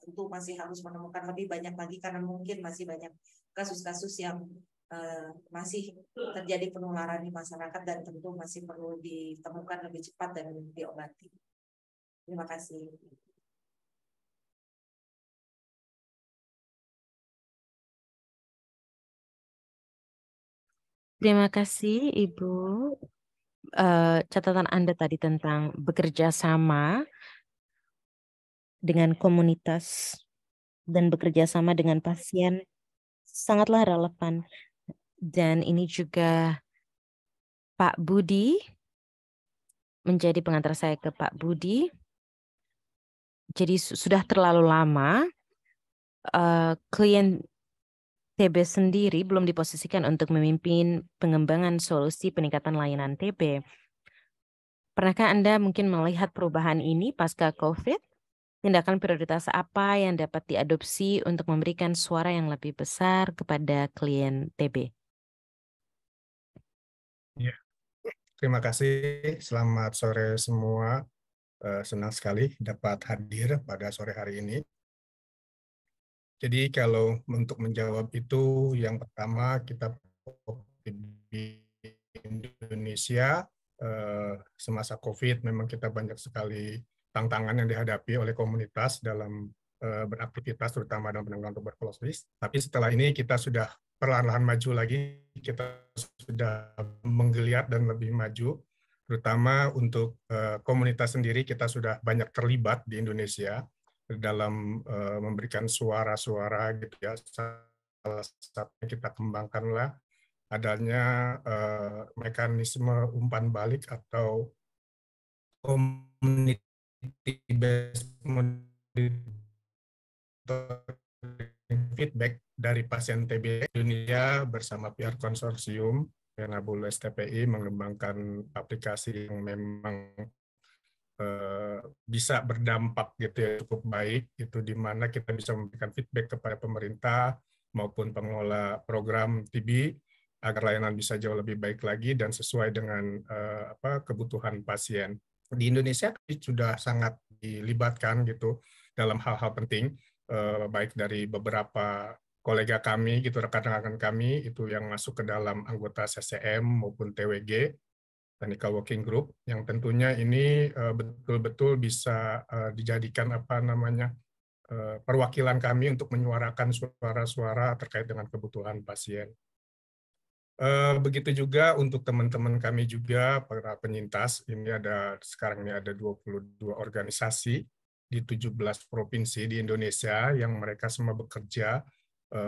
tentu masih harus menemukan lebih banyak lagi karena mungkin masih banyak kasus-kasus yang masih terjadi penularan di masyarakat dan tentu masih perlu ditemukan lebih cepat dan diobati. Terima kasih. Terima kasih Ibu. Uh, catatan Anda tadi tentang bekerja sama dengan komunitas dan bekerja sama dengan pasien sangatlah relevan. Dan ini juga Pak Budi menjadi pengantar saya ke Pak Budi. Jadi sudah terlalu lama uh, klien TB sendiri belum diposisikan untuk memimpin pengembangan solusi peningkatan layanan TB. Pernahkah Anda mungkin melihat perubahan ini pasca COVID? Tindakan prioritas apa yang dapat diadopsi untuk memberikan suara yang lebih besar kepada klien TB? Ya, terima kasih. Selamat sore semua. Eh, senang sekali dapat hadir pada sore hari ini. Jadi kalau untuk menjawab itu, yang pertama kita di Indonesia eh, semasa COVID memang kita banyak sekali tantangan yang dihadapi oleh komunitas dalam eh, beraktivitas terutama dalam penanggulangan tuberkulosis. Tapi setelah ini kita sudah perlahan-lahan maju lagi, kita sudah menggeliat dan lebih maju terutama untuk eh, komunitas sendiri kita sudah banyak terlibat di Indonesia dalam uh, memberikan suara-suara gitu ya salah satunya kita kembangkanlah adanya uh, mekanisme umpan balik atau community based feedback dari pasien TB Indonesia bersama pihak konsorsium Penabul STPI mengembangkan aplikasi yang memang Eh, bisa berdampak gitu ya cukup baik itu di mana kita bisa memberikan feedback kepada pemerintah maupun pengelola program TB agar layanan bisa jauh lebih baik lagi dan sesuai dengan uh, apa kebutuhan pasien. Di Indonesia sudah sangat dilibatkan gitu dalam hal-hal penting uh, baik dari beberapa kolega kami gitu rekan-rekan kami itu yang masuk ke dalam anggota CCM maupun TWG technical working group yang tentunya ini eh, betul-betul bisa eh, dijadikan apa namanya eh, perwakilan kami untuk menyuarakan suara-suara terkait dengan kebutuhan pasien. Begitu juga untuk teman-teman kami juga para penyintas, ini ada sekarang ini ada 22 organisasi di 17 provinsi di Indonesia yang mereka semua bekerja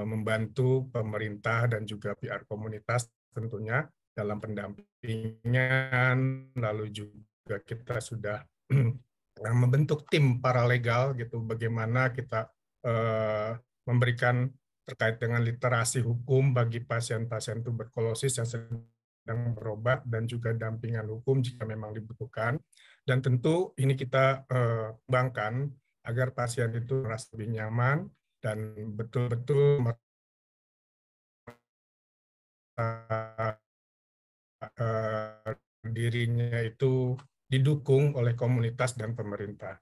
membantu pemerintah dan juga PR komunitas tentunya dalam pendampingan, lalu juga kita sudah [clears throat] eh, membentuk tim paralegal gitu bagaimana kita uh, memberikan terkait dengan literasi hukum bagi pasien-pasien tuberkulosis yang sedang berobat dan juga dampingan hukum jika memang dibutuhkan dan tentu ini kita eh, bangkan agar pasien itu merasa lebih nyaman dan betul-betul Eh, dirinya itu didukung oleh komunitas dan pemerintah.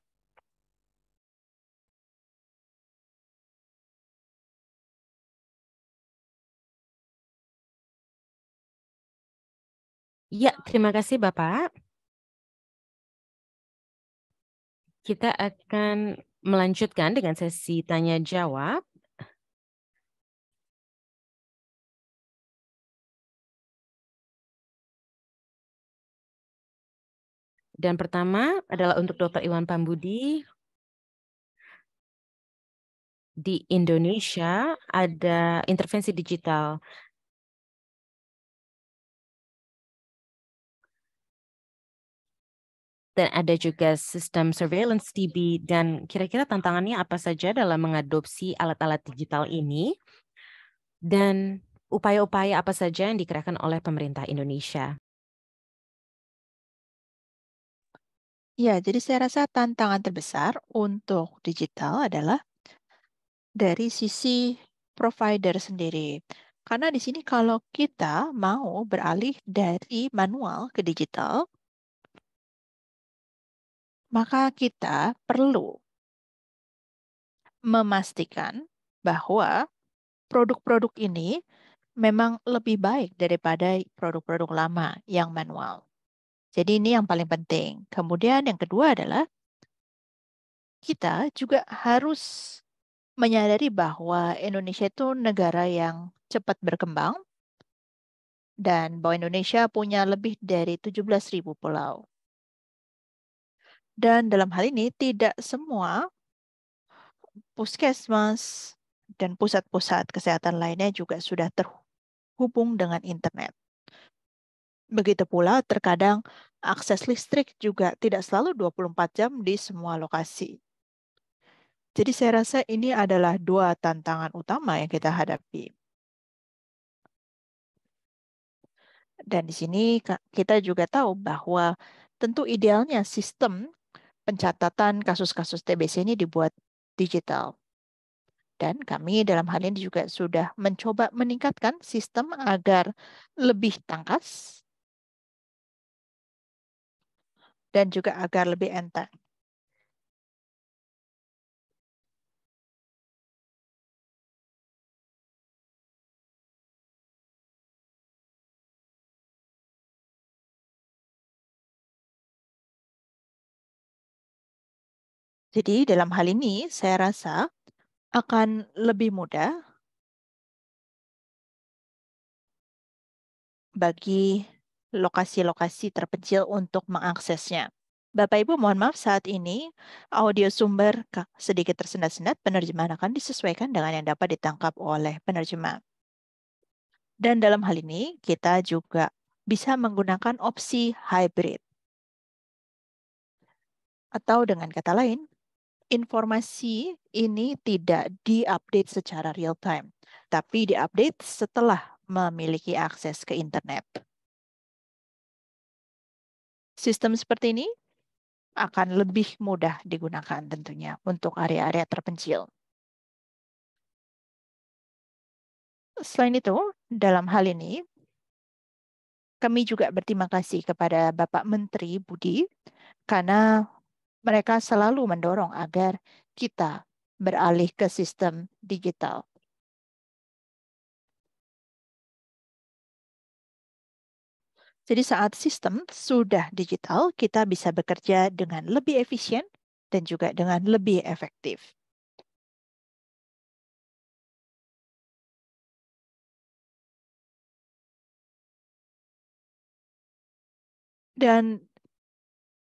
Ya, terima kasih Bapak. Kita akan melanjutkan dengan sesi tanya jawab. Dan pertama adalah untuk Dr. Iwan Pambudi. Di Indonesia ada intervensi digital. Dan ada juga sistem surveillance TB dan kira-kira tantangannya apa saja dalam mengadopsi alat-alat digital ini dan upaya-upaya apa saja yang dikerahkan oleh pemerintah Indonesia. Ya, jadi saya rasa tantangan terbesar untuk digital adalah dari sisi provider sendiri. Karena di sini kalau kita mau beralih dari manual ke digital, maka kita perlu memastikan bahwa produk-produk ini memang lebih baik daripada produk-produk lama yang manual. Jadi ini yang paling penting. Kemudian yang kedua adalah kita juga harus menyadari bahwa Indonesia itu negara yang cepat berkembang dan bahwa Indonesia punya lebih dari 17.000 pulau. Dan dalam hal ini tidak semua puskesmas dan pusat-pusat kesehatan lainnya juga sudah terhubung dengan internet. Begitu pula terkadang akses listrik juga tidak selalu 24 jam di semua lokasi. Jadi saya rasa ini adalah dua tantangan utama yang kita hadapi. Dan di sini kita juga tahu bahwa tentu idealnya sistem pencatatan kasus-kasus TBC ini dibuat digital. Dan kami dalam hal ini juga sudah mencoba meningkatkan sistem agar lebih tangkas dan juga agar lebih enteng. Jadi dalam hal ini saya rasa akan lebih mudah bagi lokasi-lokasi terpencil untuk mengaksesnya. Bapak Ibu mohon maaf saat ini audio sumber sedikit tersendat-sendat, penerjemahan akan disesuaikan dengan yang dapat ditangkap oleh penerjemah. Dan dalam hal ini kita juga bisa menggunakan opsi hybrid. Atau dengan kata lain, informasi ini tidak diupdate secara real time, tapi diupdate setelah memiliki akses ke internet. Sistem seperti ini akan lebih mudah digunakan tentunya untuk area-area terpencil. Selain itu, dalam hal ini, kami juga berterima kasih kepada Bapak Menteri Budi karena mereka selalu mendorong agar kita beralih ke sistem digital. Jadi saat sistem sudah digital, kita bisa bekerja dengan lebih efisien dan juga dengan lebih efektif. Dan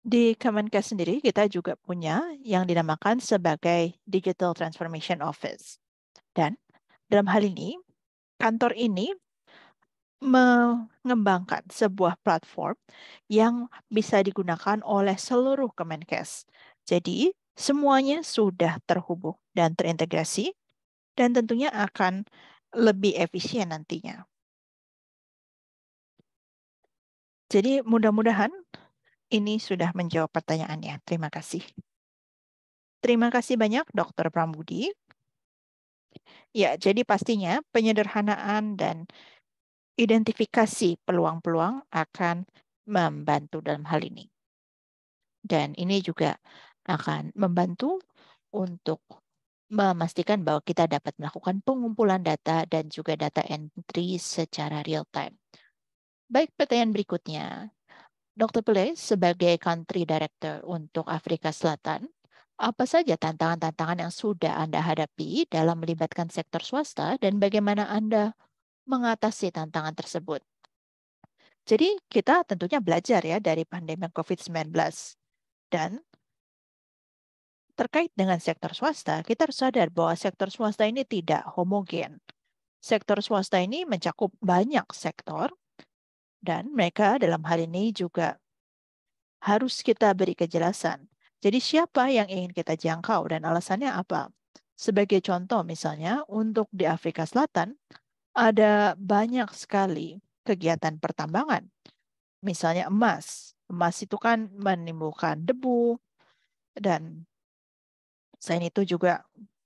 di Kemenkes sendiri kita juga punya yang dinamakan sebagai Digital Transformation Office. Dan dalam hal ini, kantor ini mengembangkan sebuah platform yang bisa digunakan oleh seluruh Kemenkes. Jadi, semuanya sudah terhubung dan terintegrasi dan tentunya akan lebih efisien nantinya. Jadi, mudah-mudahan ini sudah menjawab pertanyaannya. Terima kasih. Terima kasih banyak Dr. Prambudi. Ya, jadi pastinya penyederhanaan dan identifikasi peluang-peluang akan membantu dalam hal ini. Dan ini juga akan membantu untuk memastikan bahwa kita dapat melakukan pengumpulan data dan juga data entry secara real time. Baik, pertanyaan berikutnya. Dr. Pele, sebagai Country Director untuk Afrika Selatan, apa saja tantangan-tantangan yang sudah Anda hadapi dalam melibatkan sektor swasta dan bagaimana Anda mengatasi tantangan tersebut. Jadi kita tentunya belajar ya dari pandemi COVID-19. Dan terkait dengan sektor swasta, kita harus sadar bahwa sektor swasta ini tidak homogen. Sektor swasta ini mencakup banyak sektor, dan mereka dalam hal ini juga harus kita beri kejelasan. Jadi siapa yang ingin kita jangkau dan alasannya apa? Sebagai contoh misalnya, untuk di Afrika Selatan, ada banyak sekali kegiatan pertambangan. Misalnya emas. Emas itu kan menimbulkan debu dan selain itu juga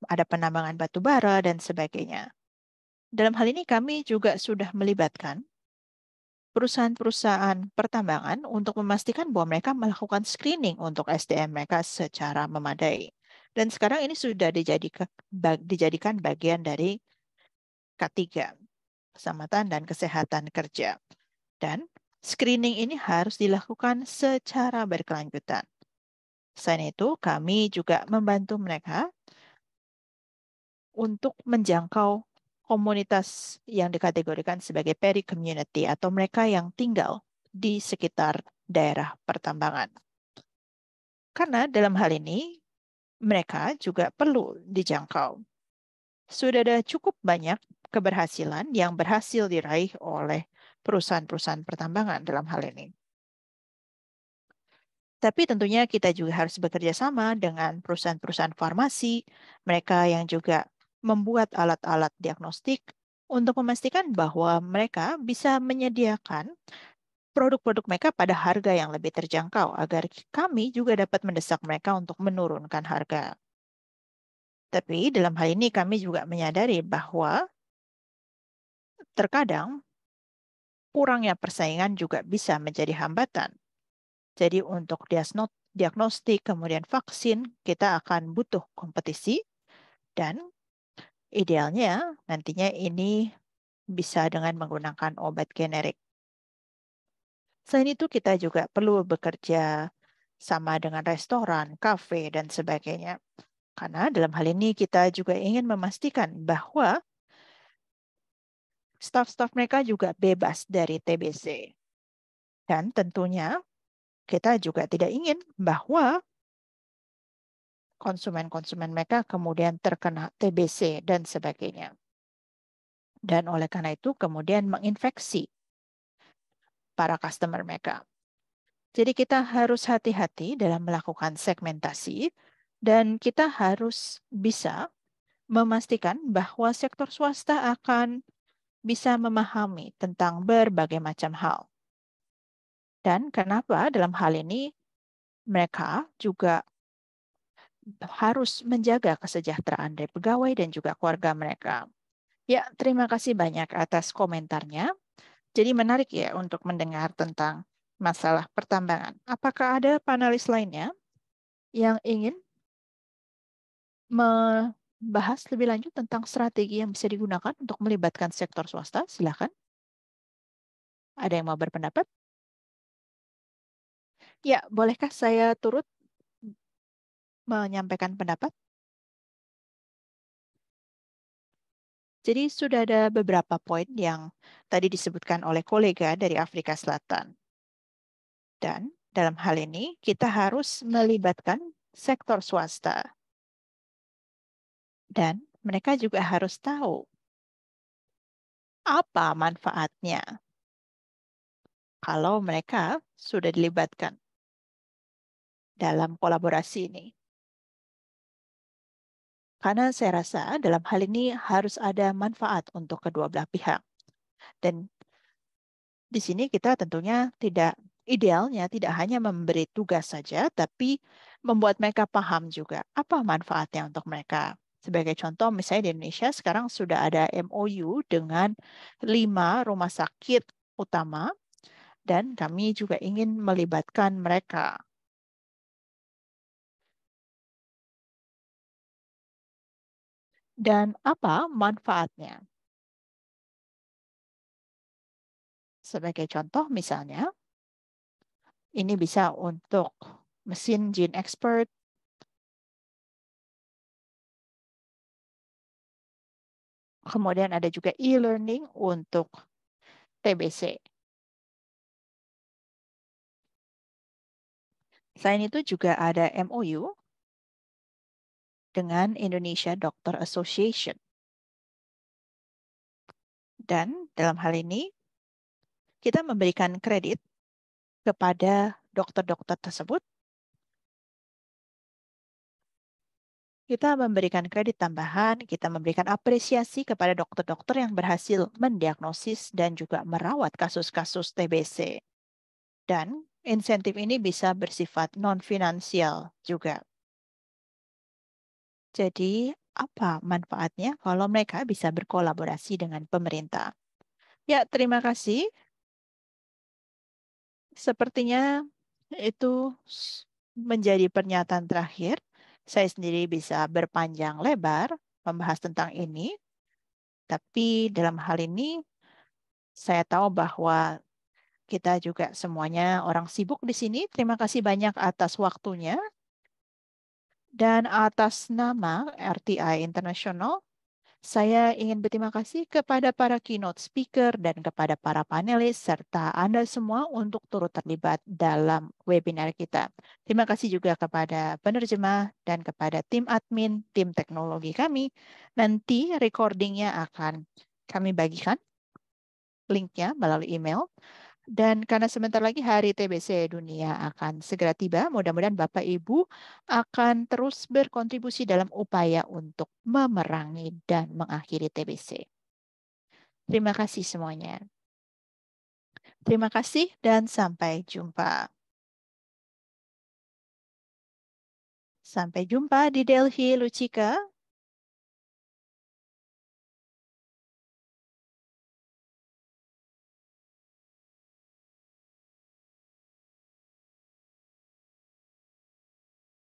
ada penambangan batu bara dan sebagainya. Dalam hal ini kami juga sudah melibatkan perusahaan-perusahaan pertambangan untuk memastikan bahwa mereka melakukan screening untuk SDM mereka secara memadai. Dan sekarang ini sudah dijadikan, bagian dari K3 keselamatan dan kesehatan kerja. Dan screening ini harus dilakukan secara berkelanjutan. Selain itu, kami juga membantu mereka untuk menjangkau komunitas yang dikategorikan sebagai peri community atau mereka yang tinggal di sekitar daerah pertambangan. Karena dalam hal ini, mereka juga perlu dijangkau. Sudah ada cukup banyak keberhasilan yang berhasil diraih oleh perusahaan-perusahaan pertambangan dalam hal ini. Tapi tentunya kita juga harus bekerja sama dengan perusahaan-perusahaan farmasi, mereka yang juga membuat alat-alat diagnostik untuk memastikan bahwa mereka bisa menyediakan produk-produk mereka pada harga yang lebih terjangkau agar kami juga dapat mendesak mereka untuk menurunkan harga. Tapi dalam hal ini kami juga menyadari bahwa Terkadang, kurangnya persaingan juga bisa menjadi hambatan. Jadi untuk diagnostik, kemudian vaksin, kita akan butuh kompetisi. Dan idealnya nantinya ini bisa dengan menggunakan obat generik. Selain itu, kita juga perlu bekerja sama dengan restoran, kafe, dan sebagainya. Karena dalam hal ini kita juga ingin memastikan bahwa Staf-staf mereka juga bebas dari TBC. Dan tentunya kita juga tidak ingin bahwa konsumen-konsumen mereka kemudian terkena TBC dan sebagainya. Dan oleh karena itu kemudian menginfeksi para customer mereka. Jadi kita harus hati-hati dalam melakukan segmentasi dan kita harus bisa memastikan bahwa sektor swasta akan bisa memahami tentang berbagai macam hal. Dan kenapa dalam hal ini mereka juga harus menjaga kesejahteraan dari pegawai dan juga keluarga mereka. Ya, terima kasih banyak atas komentarnya. Jadi menarik ya untuk mendengar tentang masalah pertambangan. Apakah ada panelis lainnya yang ingin bahas lebih lanjut tentang strategi yang bisa digunakan untuk melibatkan sektor swasta, silakan. Ada yang mau berpendapat? Ya, bolehkah saya turut menyampaikan pendapat? Jadi sudah ada beberapa poin yang tadi disebutkan oleh kolega dari Afrika Selatan. Dan dalam hal ini kita harus melibatkan sektor swasta dan mereka juga harus tahu apa manfaatnya kalau mereka sudah dilibatkan dalam kolaborasi ini. Karena saya rasa dalam hal ini harus ada manfaat untuk kedua belah pihak. Dan di sini kita tentunya tidak idealnya tidak hanya memberi tugas saja, tapi membuat mereka paham juga apa manfaatnya untuk mereka. Sebagai contoh, misalnya di Indonesia sekarang sudah ada MOU dengan lima rumah sakit utama, dan kami juga ingin melibatkan mereka. Dan apa manfaatnya? Sebagai contoh misalnya, ini bisa untuk mesin gene expert, Kemudian ada juga e-learning untuk TBC. Selain itu juga ada MOU dengan Indonesia Doctor Association. Dan dalam hal ini, kita memberikan kredit kepada dokter-dokter tersebut Kita memberikan kredit tambahan, kita memberikan apresiasi kepada dokter-dokter yang berhasil mendiagnosis dan juga merawat kasus-kasus TBC. Dan insentif ini bisa bersifat non-finansial juga. Jadi, apa manfaatnya kalau mereka bisa berkolaborasi dengan pemerintah? Ya, terima kasih. Sepertinya itu menjadi pernyataan terakhir saya sendiri bisa berpanjang lebar membahas tentang ini, tapi dalam hal ini saya tahu bahwa kita juga semuanya orang sibuk di sini. Terima kasih banyak atas waktunya. Dan atas nama RTI International, saya ingin berterima kasih kepada para keynote speaker dan kepada para panelis serta Anda semua untuk turut terlibat dalam webinar kita. Terima kasih juga kepada penerjemah dan kepada tim admin, tim teknologi kami. Nanti recordingnya akan kami bagikan linknya melalui email. Dan karena sebentar lagi hari TBC dunia akan segera tiba, mudah-mudahan Bapak Ibu akan terus berkontribusi dalam upaya untuk memerangi dan mengakhiri TBC. Terima kasih semuanya. Terima kasih dan sampai jumpa. Sampai jumpa di Delhi, Lucika.